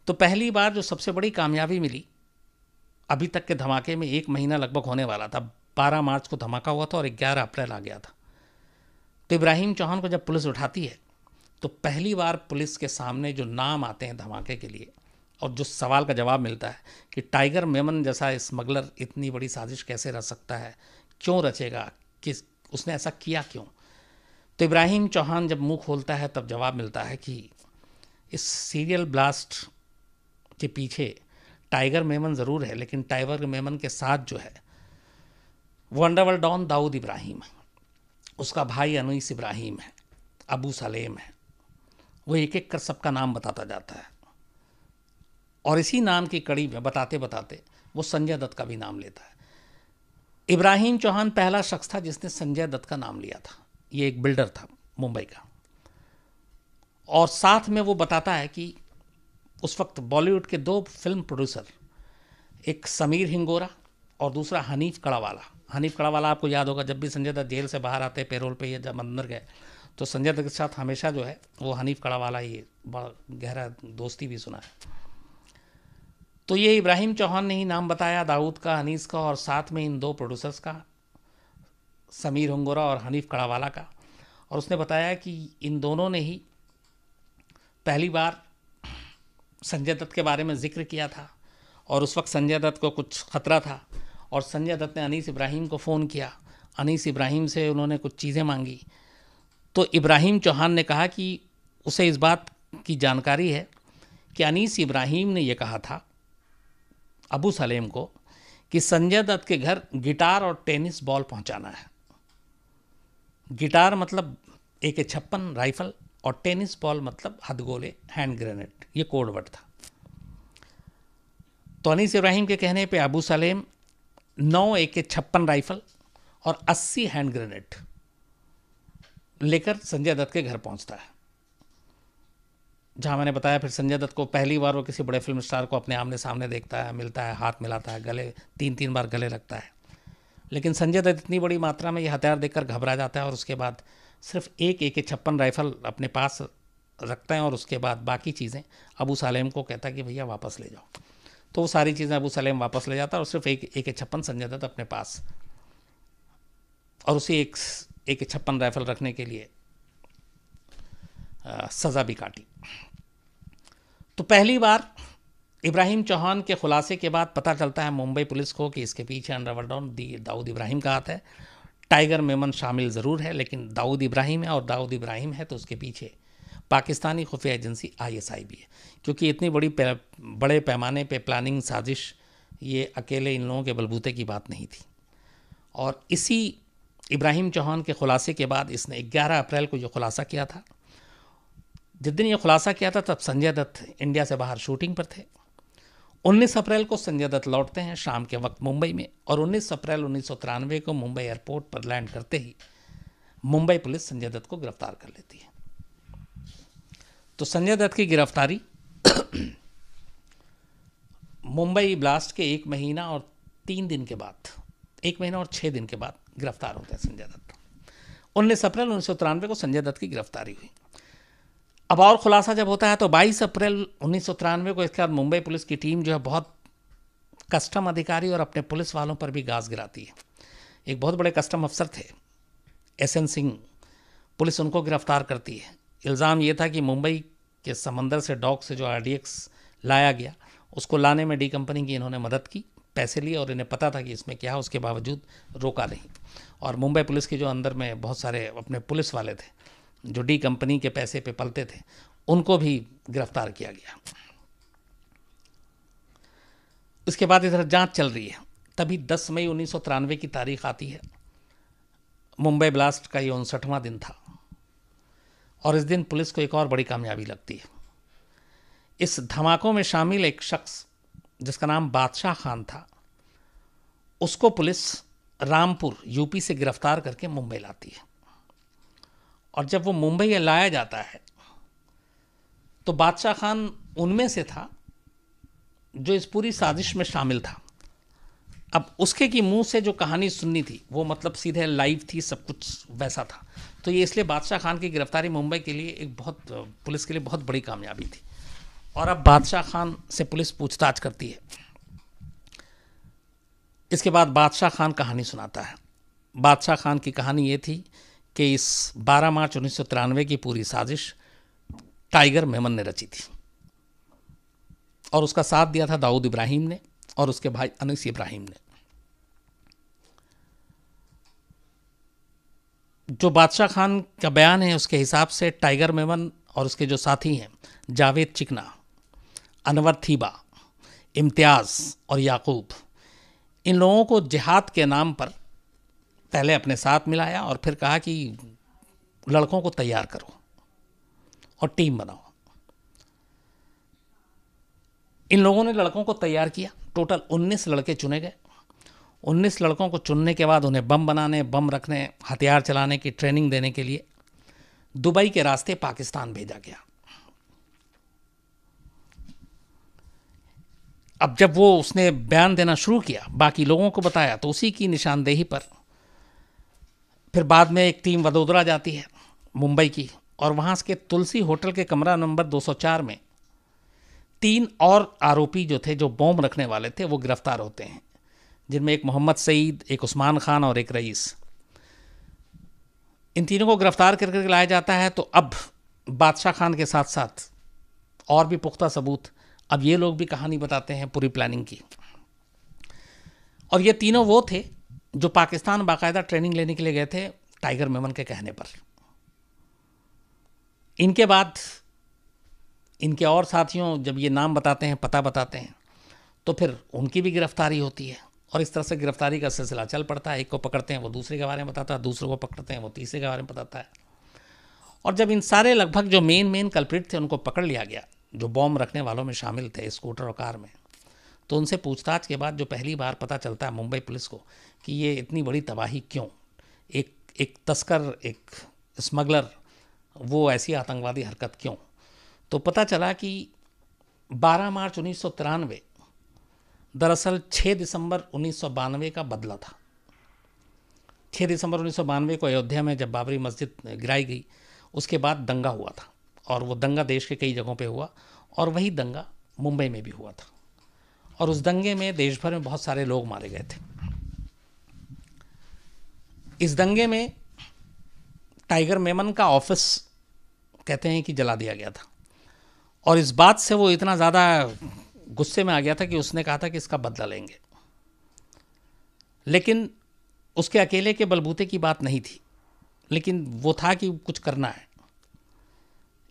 तो पहली बार जो सबसे बड़ी कामयाबी मिली अभी तक के धमाके में एक महीना लगभग होने वाला था बारह मार्च को धमाका हुआ था और ग्यारह अप्रैल आ गया था तो इब्राहिम चौहान को जब पुलिस उठाती है तो पहली बार पुलिस के सामने जो नाम आते हैं धमाके के लिए और जो सवाल का जवाब मिलता है कि टाइगर मेमन जैसा स्मगलर इतनी बड़ी साजिश कैसे रच सकता है क्यों रचेगा किस उसने ऐसा किया क्यों तो इब्राहिम चौहान जब मुंह खोलता है तब जवाब मिलता है कि इस सीरियल ब्लास्ट के पीछे टाइगर मेमन ज़रूर है लेकिन टाइगर मेमन के साथ जो है वो अंडरवर्ल्ड डॉन दाऊद इब्राहिम है उसका भाई अनुस इब्राहिम है अबू सलेम है वो एक एक कर सबका नाम बताता जाता है और इसी नाम की कड़ी में बताते बताते वो संजय दत्त का भी नाम लेता है इब्राहिम चौहान पहला शख्स था जिसने संजय दत्त का नाम लिया था ये एक बिल्डर था मुंबई का और साथ में वो बताता है कि उस वक्त बॉलीवुड के दो फिल्म प्रोड्यूसर एक समीर हिंगोरा और दूसरा हनीफ कड़ावाला हनीफ कड़ावाला आपको याद होगा जब भी संजय दत्त जेल से बाहर आते पेरोल पे या जब अंदर गए तो संजय दत्त के साथ हमेशा जो है वो हनीफ कड़ावाला ही बड़ा गहरा दोस्ती भी सुना है तो ये इब्राहिम चौहान ने ही नाम बताया दाऊद का हनीस का और साथ में इन दो प्रोड्यूसर्स का समीर हंगोरा और हनीफ कड़ावाला का और उसने बताया कि इन दोनों ने ही पहली बार संजय दत्त के बारे में जिक्र किया था और उस वक्त संजय दत्त को कुछ खतरा था और संजय दत्त ने अनीस इब्राहिम को फ़ोन किया अनीस इब्राहिम से उन्होंने कुछ चीज़ें मांगी तो इब्राहिम चौहान ने कहा कि उसे इस बात की जानकारी है कि अनीस इब्राहिम ने यह कहा था अबू सलेम को कि संजय दत्त के घर गिटार और टेनिस बॉल पहुंचाना है गिटार मतलब ए के छप्पन राइफल और टेनिस बॉल मतलब हथगोले हैंड ग्रेनेड ये कोडवर्ड था तो इब्राहिम के कहने पे अबू सलेम नौ ए के छप्पन राइफल और अस्सी हैंड ग्रेनेड लेकर संजय दत्त के घर पहुंचता है जहाँ मैंने बताया फिर संजय दत्त को पहली बार वो किसी बड़े फिल्म स्टार को अपने आमने सामने देखता है मिलता है हाथ मिलाता है गले तीन तीन बार गले लगता है लेकिन संजय दत्त इतनी बड़ी मात्रा में ये हथियार देखकर घबरा जाता है और उसके बाद सिर्फ एक एक छप्पन राइफल अपने पास रखता है और उसके बाद बाकी चीज़ें अबू सालेम को कहता है कि भैया वापस ले जाओ तो वो सारी चीज़ें अबू सालेम वापस ले जाता है और सिर्फ एक एक छप्पन संजय दत्त अपने पास और उसी एक एक छप्पन राइफल रखने के लिए आ, सज़ा भी काटी तो पहली बार इब्राहिम चौहान के खुलासे के बाद पता चलता है मुंबई पुलिस को कि इसके पीछे अंडरवर्ल्ड डॉन दाऊद इब्राहिम का हाथ है टाइगर मेमन शामिल ज़रूर है लेकिन दाऊद इब्राहिम है और दाऊद इब्राहिम है तो उसके पीछे पाकिस्तानी खुफिया एजेंसी आईएसआई भी है क्योंकि इतनी बड़ी पे, बड़े पैमाने पे प्लानिंग साजिश ये अकेले इन लोगों के बलबूते की बात नहीं थी और इसी इब्राहिम चौहान के खुलासे के बाद इसने 11 अप्रैल को जो खुलासा किया था जिस दिन ये खुलासा किया था तब संजय दत्त इंडिया से बाहर शूटिंग पर थे 19 अप्रैल को संजय दत्त लौटते हैं शाम के वक्त मुंबई में और 19 अप्रैल उन्नीस को मुंबई एयरपोर्ट पर लैंड करते ही मुंबई पुलिस संजय दत्त को गिरफ्तार कर लेती है तो संजय दत्त की गिरफ्तारी मुंबई ब्लास्ट के एक महीना और तीन दिन के बाद एक महीना और छः दिन के बाद गिरफ्तार होते हैं संजय दत्त उन्नीस अप्रैल उन्नीस को संजय दत्त की गिरफ्तारी हुई अब और खुलासा जब होता है तो 22 अप्रैल उन्नीस को इसके बाद मुंबई पुलिस की टीम जो है बहुत कस्टम अधिकारी और अपने पुलिस वालों पर भी गाज गिराती है एक बहुत बड़े कस्टम अफसर थे एस एन सिंह पुलिस उनको गिरफ्तार करती है इल्ज़ाम ये था कि मुंबई के समंदर से डॉक से जो आर लाया गया उसको लाने में डी कंपनी की इन्होंने मदद की पैसे लिए और इन्हें पता था कि इसमें क्या उसके बावजूद रोका नहीं और मुंबई पुलिस के जो अंदर में बहुत सारे अपने पुलिस वाले थे जो डी कंपनी के पैसे पे पलते थे उनको भी गिरफ्तार किया गया उसके बाद इधर जांच चल रही है तभी 10 मई उन्नीस की तारीख आती है मुंबई ब्लास्ट का ये उनसठवां दिन था और इस दिन पुलिस को एक और बड़ी कामयाबी लगती है इस धमाकों में शामिल एक शख्स जिसका नाम बादशाह खान था उसको पुलिस रामपुर यूपी से गिरफ्तार करके मुंबई लाती है और जब वो मुंबई लाया जाता है तो बादशाह खान उनमें से था जो इस पूरी साजिश में शामिल था अब उसके की मुंह से जो कहानी सुननी थी वो मतलब सीधे लाइव थी सब कुछ वैसा था तो ये इसलिए बादशाह खान की गिरफ्तारी मुंबई के लिए एक बहुत पुलिस के लिए बहुत बड़ी कामयाबी थी और अब बादशाह खान से पुलिस पूछताछ करती है इसके बाद बादशाह खान कहानी सुनाता है बादशाह खान की कहानी ये थी कि इस 12 मार्च उन्नीस की पूरी साजिश टाइगर मेमन ने रची थी और उसका साथ दिया था दाऊद इब्राहिम ने और उसके भाई अनिस इब्राहिम ने जो बादशाह खान का बयान है उसके हिसाब से टाइगर मेमन और उसके जो साथी हैं जावेद चिकना अनवर थीबा इम्तियाज़ और याकूब इन लोगों को जिहाद के नाम पर पहले अपने साथ मिलाया और फिर कहा कि लड़कों को तैयार करो और टीम बनाओ इन लोगों ने लड़कों को तैयार किया टोटल 19 लड़के चुने गए 19 लड़कों को चुनने के बाद उन्हें बम बनाने बम रखने हथियार चलाने की ट्रेनिंग देने के लिए दुबई के रास्ते पाकिस्तान भेजा गया अब जब वो उसने बयान देना शुरू किया बाकी लोगों को बताया तो उसी की निशानदेही पर फिर बाद में एक टीम वडोदरा जाती है मुंबई की और वहाँ के तुलसी होटल के कमरा नंबर 204 में तीन और आरोपी जो थे जो बॉम्ब रखने वाले थे वो गिरफ्तार होते हैं जिनमें एक मोहम्मद सईद एक उस्मान खान और एक रईस इन तीनों को गिरफ्तार करके लाया जाता है तो अब बादशाह खान के साथ साथ और भी पुख्ता सबूत अब ये लोग भी कहानी बताते हैं पूरी प्लानिंग की और ये तीनों वो थे जो पाकिस्तान बाकायदा ट्रेनिंग लेने के लिए गए थे टाइगर मेमन के कहने पर इनके बाद इनके और साथियों जब ये नाम बताते हैं पता बताते हैं तो फिर उनकी भी गिरफ्तारी होती है और इस तरह से गिरफ्तारी का सिलसिला चल पड़ता है एक को पकड़ते हैं वो दूसरे के बारे में बताता है दूसरे को पकड़ते हैं वो तीसरे के बारे में बताता है और जब इन सारे लगभग जो मेन मेन कल्प्रिट थे उनको पकड़ लिया गया जो बॉम्ब रखने वालों में शामिल थे स्कूटर और कार में तो उनसे पूछताछ के बाद जो पहली बार पता चलता है मुंबई पुलिस को कि ये इतनी बड़ी तबाही क्यों एक एक तस्कर एक स्मगलर वो ऐसी आतंकवादी हरकत क्यों तो पता चला कि 12 मार्च उन्नीस दरअसल 6 दिसंबर उन्नीस का बदला था 6 दिसंबर उन्नीस को अयोध्या में जब बाबरी मस्जिद गिराई गई उसके बाद दंगा हुआ था और वो दंगा देश के कई जगहों पे हुआ और वही दंगा मुंबई में भी हुआ था और उस दंगे में देश भर में बहुत सारे लोग मारे गए थे इस दंगे में टाइगर मेमन का ऑफिस कहते हैं कि जला दिया गया था और इस बात से वो इतना ज़्यादा गुस्से में आ गया था कि उसने कहा था कि इसका बदला लेंगे लेकिन उसके अकेले के बलबूते की बात नहीं थी लेकिन वो था कि कुछ करना है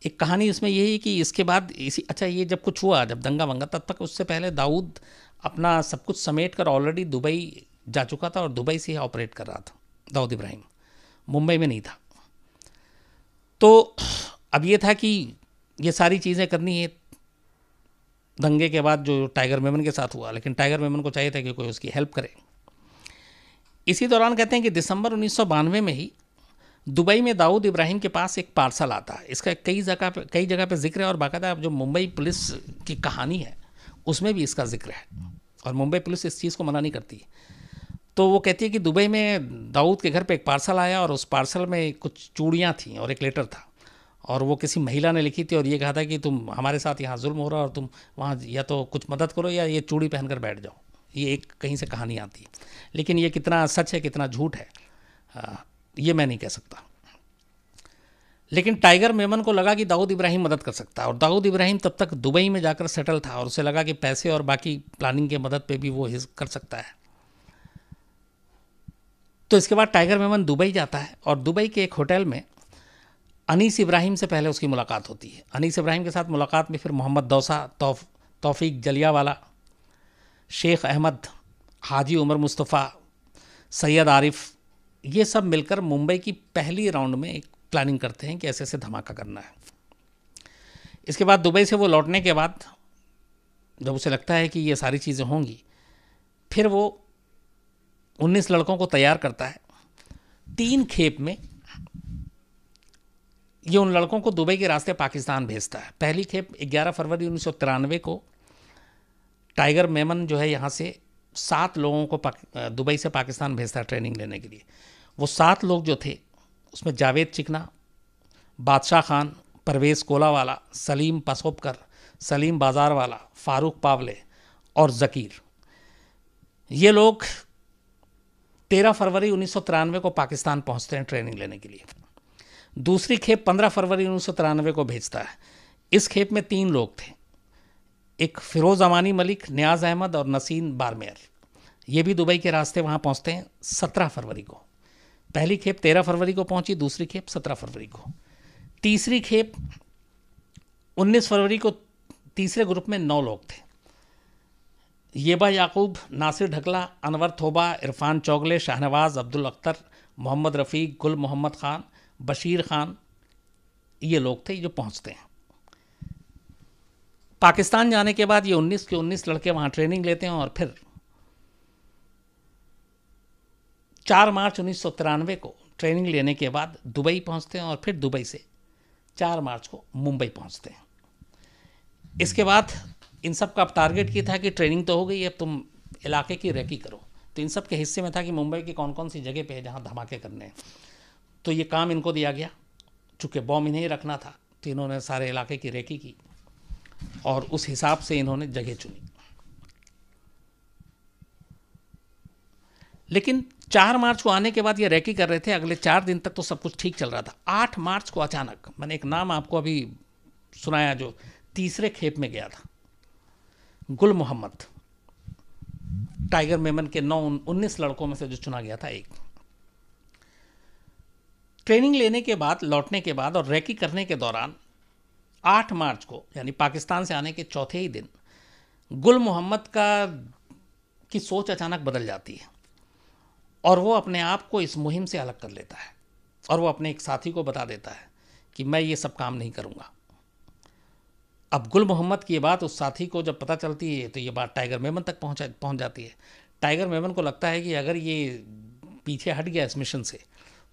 एक कहानी उसमें यही है कि इसके बाद इसी अच्छा ये जब कुछ हुआ जब दंगा वंगा तब तक उससे पहले दाऊद अपना सब कुछ समेट कर ऑलरेडी दुबई जा चुका था और दुबई से ही ऑपरेट कर रहा था दाऊद इब्राहिम मुंबई में नहीं था तो अब ये था कि ये सारी चीज़ें करनी है दंगे के बाद जो टाइगर मेमन के साथ हुआ लेकिन टाइगर मेमन को चाहिए था कि कोई उसकी हेल्प करे इसी दौरान कहते हैं कि दिसंबर उन्नीस में ही दुबई में दाऊद इब्राहिम के पास एक पार्सल आता है इसका कई जगह पे कई जगह पे जिक्र है और बाकायदा जो मुंबई पुलिस की कहानी है उसमें भी इसका जिक्र है और मुंबई पुलिस इस चीज़ को मना नहीं करती तो वो कहती है कि दुबई में दाऊद के घर पे एक पार्सल आया और उस पार्सल में कुछ चूड़ियाँ थीं और एक लेटर था और वो किसी महिला ने लिखी थी और ये कहा था कि तुम हमारे साथ यहाँ जुल्म हो रहा और तुम वहाँ या तो कुछ मदद करो या ये चूड़ी पहनकर बैठ जाओ ये एक कहीं से कहानी आती है लेकिन ये कितना सच है कितना झूठ है ये मैं नहीं कह सकता लेकिन टाइगर मेमन को लगा कि दाऊद इब्राहिम मदद कर सकता है और दाऊद इब्राहिम तब तक दुबई में जाकर सेटल था और उसे लगा कि पैसे और बाकी प्लानिंग के मदद पे भी वो कर सकता है तो इसके बाद टाइगर मेमन दुबई जाता है और दुबई के एक होटल में अनीस इब्राहिम से पहले उसकी मुलाकात होती है अनीस इब्राहिम के साथ मुलाकात में फिर मोहम्मद दौसा तौफ तौफीक जलियावाला शेख अहमद हाजी उमर मुस्तफ़ा सैयद आरिफ़ ये सब मिलकर मुंबई की पहली राउंड में एक प्लानिंग करते हैं कि ऐसे ऐसे धमाका करना है इसके बाद दुबई से वो लौटने के बाद जब उसे लगता है कि ये सारी चीज़ें होंगी फिर वो 19 लड़कों को तैयार करता है तीन खेप में ये उन लड़कों को दुबई के रास्ते पाकिस्तान भेजता है पहली खेप 11 फरवरी उन्नीस को टाइगर मेमन जो है यहाँ से सात लोगों को दुबई से पाकिस्तान भेजता है ट्रेनिंग लेने के लिए वो सात लोग जो थे उसमें जावेद चिकना बादशाह खान परवेज़ कोलावाला सलीम पसोपकर सलीम बाज़ार वाला फ़ारूक पावले और ज़कीर ये लोग तेरह फरवरी उन्नीस को पाकिस्तान पहुंचते हैं ट्रेनिंग लेने के लिए दूसरी खेप पंद्रह फरवरी उन्नीस को भेजता है इस खेप में तीन लोग थे एक फ़िरोज़ अमानी मलिक न्याज अहमद और नसीन बारमेर ये भी दुबई के रास्ते वहाँ पहुँचते हैं सत्रह फरवरी को पहली खेप तेरह फरवरी को पहुंची दूसरी खेप सत्रह फरवरी को तीसरी खेप उन्नीस फरवरी को तीसरे ग्रुप में नौ लोग थे येबा याकूब नासिर ढकला अनवर थोबा इरफान चौगले शाहनवाज अब्दुल अख्तर मोहम्मद रफ़ी गुल मोहम्मद ख़ान बशीर ख़ान ये लोग थे जो पहुंचते हैं पाकिस्तान जाने के बाद ये 19 के 19 लड़के वहाँ ट्रेनिंग लेते हैं और फिर चार मार्च उन्नीस को ट्रेनिंग लेने के बाद दुबई पहुंचते हैं और फिर दुबई से चार मार्च को मुंबई पहुंचते हैं इसके बाद इन सब का टारगेट ये था कि ट्रेनिंग तो हो गई अब तुम इलाके की रेकी करो तो इन सब के हिस्से में था कि मुंबई की कौन कौन सी जगह पे है जहाँ धमाके करने हैं तो ये काम इनको दिया गया चूँकि बॉम्ब इन्हें रखना था तो इन्होंने सारे इलाके की रेकी की और उस हिसाब से इन्होंने जगह चुनी लेकिन चार मार्च को आने के बाद ये रैकी कर रहे थे अगले चार दिन तक तो सब कुछ ठीक चल रहा था आठ मार्च को अचानक मैंने एक नाम आपको अभी सुनाया जो तीसरे खेप में गया था गुल मोहम्मद टाइगर मेमन के नौ उन्नीस लड़कों में से जो चुना गया था एक ट्रेनिंग लेने के बाद लौटने के बाद और रैकी करने के दौरान आठ मार्च को यानी पाकिस्तान से आने के चौथे ही दिन गुल मोहम्मद का की सोच अचानक बदल जाती है और वो अपने आप को इस मुहिम से अलग कर लेता है और वो अपने एक साथी को बता देता है कि मैं ये सब काम नहीं करूँगा अब गुल मोहम्मद की ये बात उस साथी को जब पता चलती है तो ये बात टाइगर मेमन तक पहुँचा पहुँच जाती है टाइगर मेमन को लगता है कि अगर ये पीछे हट गया इस मिशन से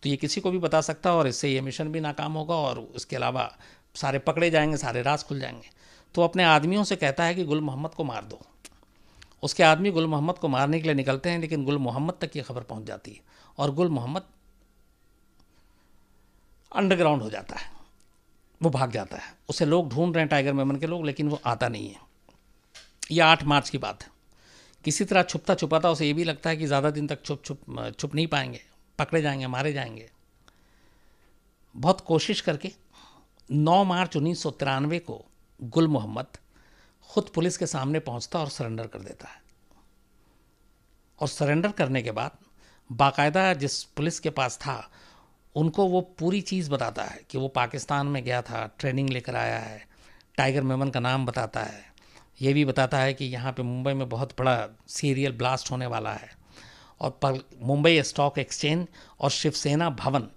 तो ये किसी को भी बता सकता है और इससे ये मिशन भी नाकाम होगा और उसके अलावा सारे पकड़े जाएंगे सारे राज खुल जाएंगे तो अपने आदमियों से कहता है कि गुल मोहम्मद को मार दो उसके आदमी गुल मोहम्मद को मारने के लिए निकलते हैं लेकिन गुल मोहम्मद तक ये खबर पहुंच जाती है और गुल मोहम्मद अंडरग्राउंड हो जाता है वो भाग जाता है उसे लोग ढूंढ रहे हैं टाइगर मेमन के लोग लेकिन वो आता नहीं है यह आठ मार्च की बात है किसी तरह छुपता छुपाता उसे ये भी लगता है कि ज़्यादा दिन तक छुप छुप छुप नहीं पाएंगे पकड़े जाएंगे मारे जाएंगे बहुत कोशिश करके 9 मार्च उन्नीस को गुल मोहम्मद खुद पुलिस के सामने पहुंचता और सरेंडर कर देता है और सरेंडर करने के बाद बाकायदा जिस पुलिस के पास था उनको वो पूरी चीज़ बताता है कि वो पाकिस्तान में गया था ट्रेनिंग लेकर आया है टाइगर मेमन का नाम बताता है ये भी बताता है कि यहाँ पे मुंबई में बहुत बड़ा सीरियल ब्लास्ट होने वाला है और मुंबई स्टॉक एक्सचेंज और शिवसेना भवन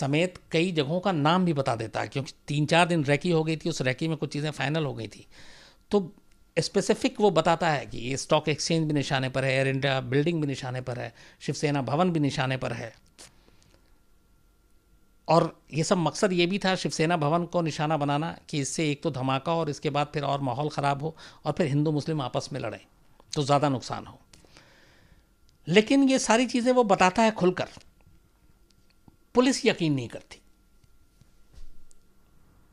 समेत कई जगहों का नाम भी बता देता है क्योंकि तीन चार दिन रैकी हो गई थी उस रैकी में कुछ चीज़ें फाइनल हो गई थी तो स्पेसिफिक वो बताता है कि ये स्टॉक एक्सचेंज भी निशाने पर है एयर इंडिया बिल्डिंग भी निशाने पर है शिवसेना भवन भी निशाने पर है और ये सब मकसद ये भी था शिवसेना भवन को निशाना बनाना कि इससे एक तो धमाका और इसके बाद फिर और माहौल ख़राब हो और फिर हिंदू मुस्लिम आपस में लड़ें तो ज़्यादा नुकसान हो लेकिन ये सारी चीज़ें वो बताता है खुलकर पुलिस यकीन नहीं करती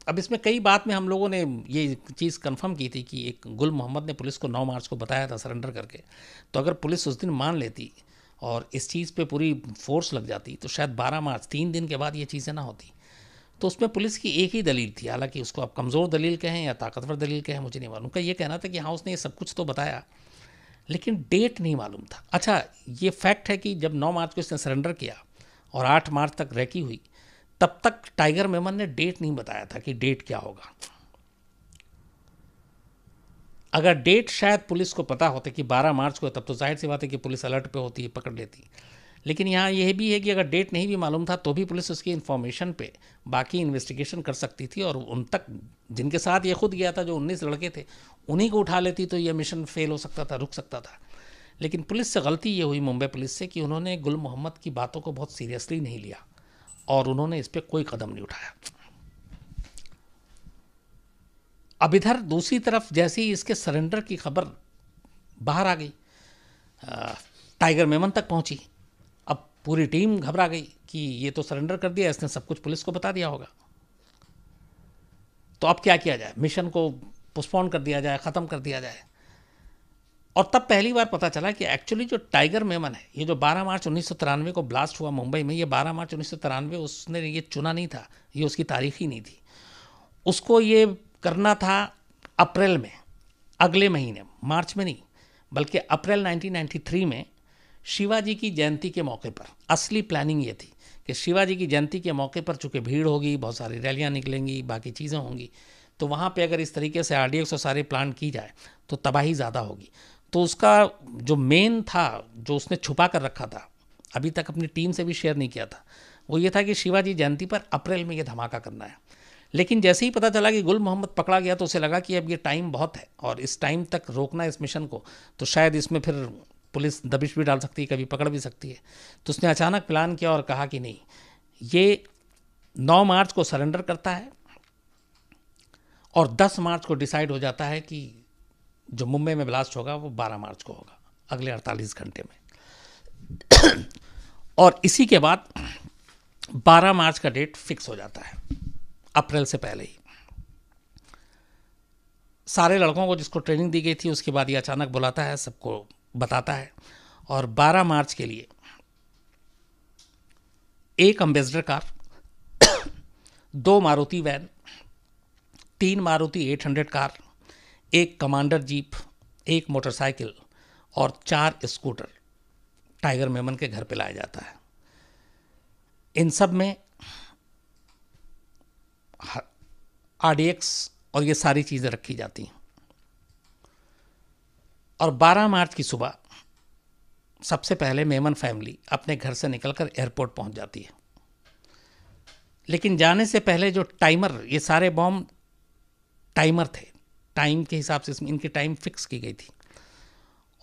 अब इसमें कई बात में हम लोगों ने ये चीज़ कंफर्म की थी कि एक गुल मोहम्मद ने पुलिस को 9 मार्च को बताया था सरेंडर करके तो अगर पुलिस उस दिन मान लेती और इस चीज़ पे पूरी फोर्स लग जाती तो शायद 12 मार्च तीन दिन के बाद ये चीज़ें ना होती तो उसमें पुलिस की एक ही दलील थी हालांकि उसको आप कमज़ोर दलील कहें या ताकतवर दलील कहें मुझे नहीं मालूम का ये कहना था कि हाँ उसने ये सब कुछ तो बताया लेकिन डेट नहीं मालूम था अच्छा ये फैक्ट है कि जब नौ मार्च को इसने सरेंडर किया और आठ मार्च तक रैकी हुई तब तक टाइगर मेमन ने डेट नहीं बताया था कि डेट क्या होगा अगर डेट शायद पुलिस को पता होता कि 12 मार्च को तब तो जाहिर सी बात है कि पुलिस अलर्ट पे होती है पकड़ लेती लेकिन यहाँ यह भी है कि अगर डेट नहीं भी मालूम था तो भी पुलिस उसकी इन्फॉर्मेशन पे बाकी इन्वेस्टिगेशन कर सकती थी और उन तक जिनके साथ ये खुद गया था जो उन्नीस लड़के थे उन्हीं को उठा लेती तो यह मिशन फेल हो सकता था रुक सकता था लेकिन पुलिस से गलती ये हुई मुंबई पुलिस से कि उन्होंने गुल मोहम्मद की बातों को बहुत सीरियसली नहीं लिया और उन्होंने इस पर कोई कदम नहीं उठाया अब इधर दूसरी तरफ जैसे ही इसके सरेंडर की खबर बाहर आ गई टाइगर मेमन तक पहुंची अब पूरी टीम घबरा गई कि ये तो सरेंडर कर दिया इसने सब कुछ पुलिस को बता दिया होगा तो अब क्या किया जाए मिशन को पोस्टपोन कर दिया जाए ख़त्म कर दिया जाए और तब पहली बार पता चला कि एक्चुअली जो टाइगर मेमन है ये जो 12 मार्च उन्नीस को ब्लास्ट हुआ मुंबई में ये 12 मार्च उन्नीस उसने ये चुना नहीं था ये उसकी तारीख ही नहीं थी उसको ये करना था अप्रैल में अगले महीने मार्च में नहीं बल्कि अप्रैल 1993 में शिवाजी की जयंती के मौके पर असली प्लानिंग ये थी कि शिवाजी की जयंती के मौके पर चूँकि भीड़ होगी बहुत सारी रैलियाँ निकलेंगी बाकी चीज़ें होंगी तो वहाँ पे अगर इस तरीके से आर और सारे प्लान की जाए तो तबाही ज़्यादा होगी तो उसका जो मेन था जो उसने छुपा कर रखा था अभी तक अपनी टीम से भी शेयर नहीं किया था वो ये था कि शिवाजी जयंती पर अप्रैल में ये धमाका करना है लेकिन जैसे ही पता चला कि गुल मोहम्मद पकड़ा गया तो उसे लगा कि अब ये टाइम बहुत है और इस टाइम तक रोकना इस मिशन को तो शायद इसमें फिर पुलिस दबिश भी डाल सकती है कभी पकड़ भी सकती है तो उसने अचानक प्लान किया और कहा कि नहीं ये 9 मार्च को सरेंडर करता है और 10 मार्च को डिसाइड हो जाता है कि जो मुंबई में ब्लास्ट होगा वो 12 मार्च को होगा अगले 48 घंटे में और इसी के बाद 12 मार्च का डेट फिक्स हो जाता है अप्रैल से पहले ही सारे लड़कों को जिसको ट्रेनिंग दी गई थी उसके बाद ये अचानक बुलाता है सबको बताता है और 12 मार्च के लिए एक अम्बेसडर कार दो मारुति वैन तीन मारुति 800 कार एक कमांडर जीप एक मोटरसाइकिल और चार स्कूटर टाइगर मेमन के घर पे लाया जाता है इन सब में आर और ये सारी चीज़ें रखी जाती हैं और 12 मार्च की सुबह सबसे पहले मेमन फैमिली अपने घर से निकलकर एयरपोर्ट पहुंच जाती है लेकिन जाने से पहले जो टाइमर ये सारे बॉम्ब टाइमर थे टाइम के हिसाब से इसमें इनकी टाइम फिक्स की गई थी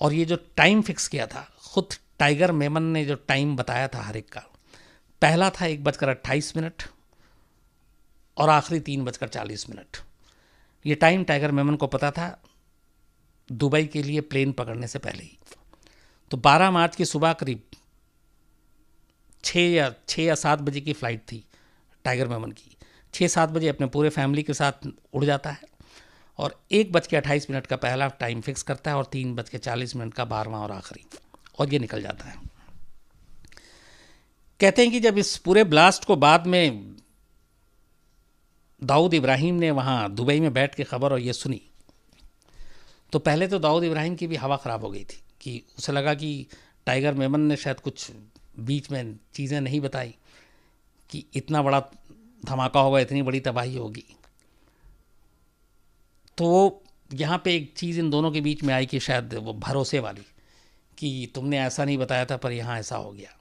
और ये जो टाइम फिक्स किया था खुद टाइगर मेमन ने जो टाइम बताया था हर एक का पहला था एक बजकर अट्ठाईस मिनट और आखिरी तीन बजकर चालीस मिनट ये टाइम टाइगर मेमन को पता था दुबई के लिए प्लेन पकड़ने से पहले ही तो 12 मार्च की सुबह करीब छः या छः या सात बजे की फ़्लाइट थी टाइगर मेमन की छः सात बजे अपने पूरे फैमिली के साथ उड़ जाता है और एक बज के अट्ठाईस मिनट का पहला टाइम फिक्स करता है और तीन बज के चालीस मिनट का बारहवां और आखिरी और ये निकल जाता है कहते हैं कि जब इस पूरे ब्लास्ट को बाद में दाऊद इब्राहिम ने वहाँ दुबई में बैठ के खबर और ये सुनी तो पहले तो दाऊद इब्राहिम की भी हवा ख़राब हो गई थी कि उसे लगा कि टाइगर मेमन ने शायद कुछ बीच में चीज़ें नहीं बताई कि इतना बड़ा धमाका होगा इतनी बड़ी तबाही होगी तो वो यहाँ पे एक चीज़ इन दोनों के बीच में आई कि शायद वो भरोसे वाली कि तुमने ऐसा नहीं बताया था पर यहाँ ऐसा हो गया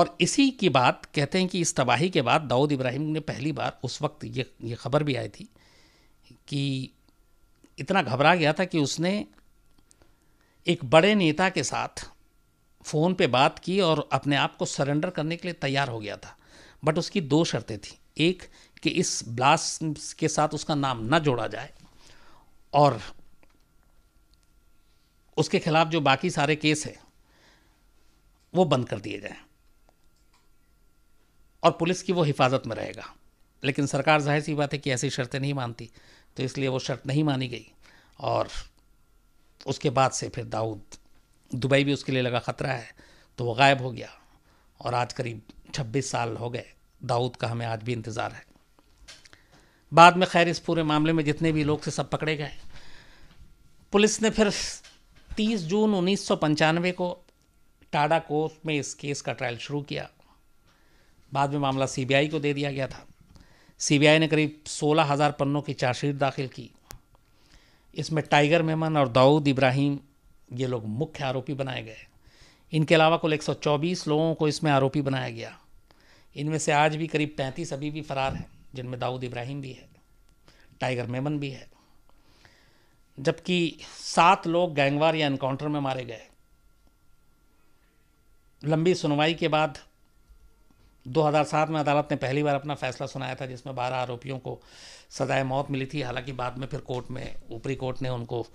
और इसी की बात कहते हैं कि इस तबाही के बाद दाऊद इब्राहिम ने पहली बार उस वक्त ये ये खबर भी आई थी कि इतना घबरा गया था कि उसने एक बड़े नेता के साथ फ़ोन पे बात की और अपने आप को सरेंडर करने के लिए तैयार हो गया था बट उसकी दो शर्तें थी एक कि इस ब्लास्ट के साथ उसका नाम ना जोड़ा जाए और उसके खिलाफ जो बाकी सारे केस हैं वो बंद कर दिए जाए और पुलिस की वो हिफाजत में रहेगा लेकिन सरकार जाहिर सी बात है कि ऐसी शर्तें नहीं मानती तो इसलिए वो शर्त नहीं मानी गई और उसके बाद से फिर दाऊद दुबई भी उसके लिए लगा ख़तरा है तो वो गायब हो गया और आज करीब 26 साल हो गए दाऊद का हमें आज भी इंतज़ार है बाद में खैर इस पूरे मामले में जितने भी लोग थे सब पकड़े गए पुलिस ने फिर 30 जून उन्नीस को टाडा कोर्ट में इस केस का ट्रायल शुरू किया बाद में मामला सीबीआई को दे दिया गया था सीबीआई ने करीब सोलह हज़ार पन्नों की चार्जशीट दाखिल की इसमें टाइगर मेमन और दाऊद इब्राहिम ये लोग मुख्य आरोपी बनाए गए इनके अलावा कुल 124 लोगों को इसमें आरोपी बनाया गया इनमें से आज भी करीब 35 अभी भी फरार हैं जिनमें दाऊद इब्राहिम भी है टाइगर मेमन भी है जबकि सात लोग गैंगवार या एनकाउंटर में मारे गए लंबी सुनवाई के बाद 2007 में अदालत ने पहली बार अपना फैसला सुनाया था जिसमें 12 आरोपियों को सजाए मौत मिली थी हालांकि बाद में फिर कोर्ट में ऊपरी कोर्ट ने उनको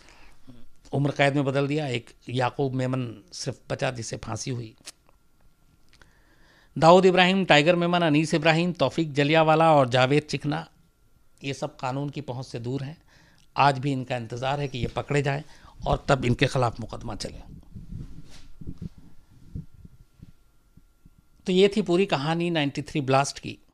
उम्र कैद में बदल दिया एक याकूब मेमन सिर्फ बचा जिसे फांसी हुई दाऊद इब्राहिम टाइगर मेमन अनीस इब्राहिम तौफीक जलियावाला और जावेद चिकना ये सब कानून की पहुंच से दूर हैं आज भी इनका इंतज़ार है कि ये पकड़े जाएं और तब इनके ख़िलाफ़ मुकदमा चले तो ये थी पूरी कहानी 93 ब्लास्ट की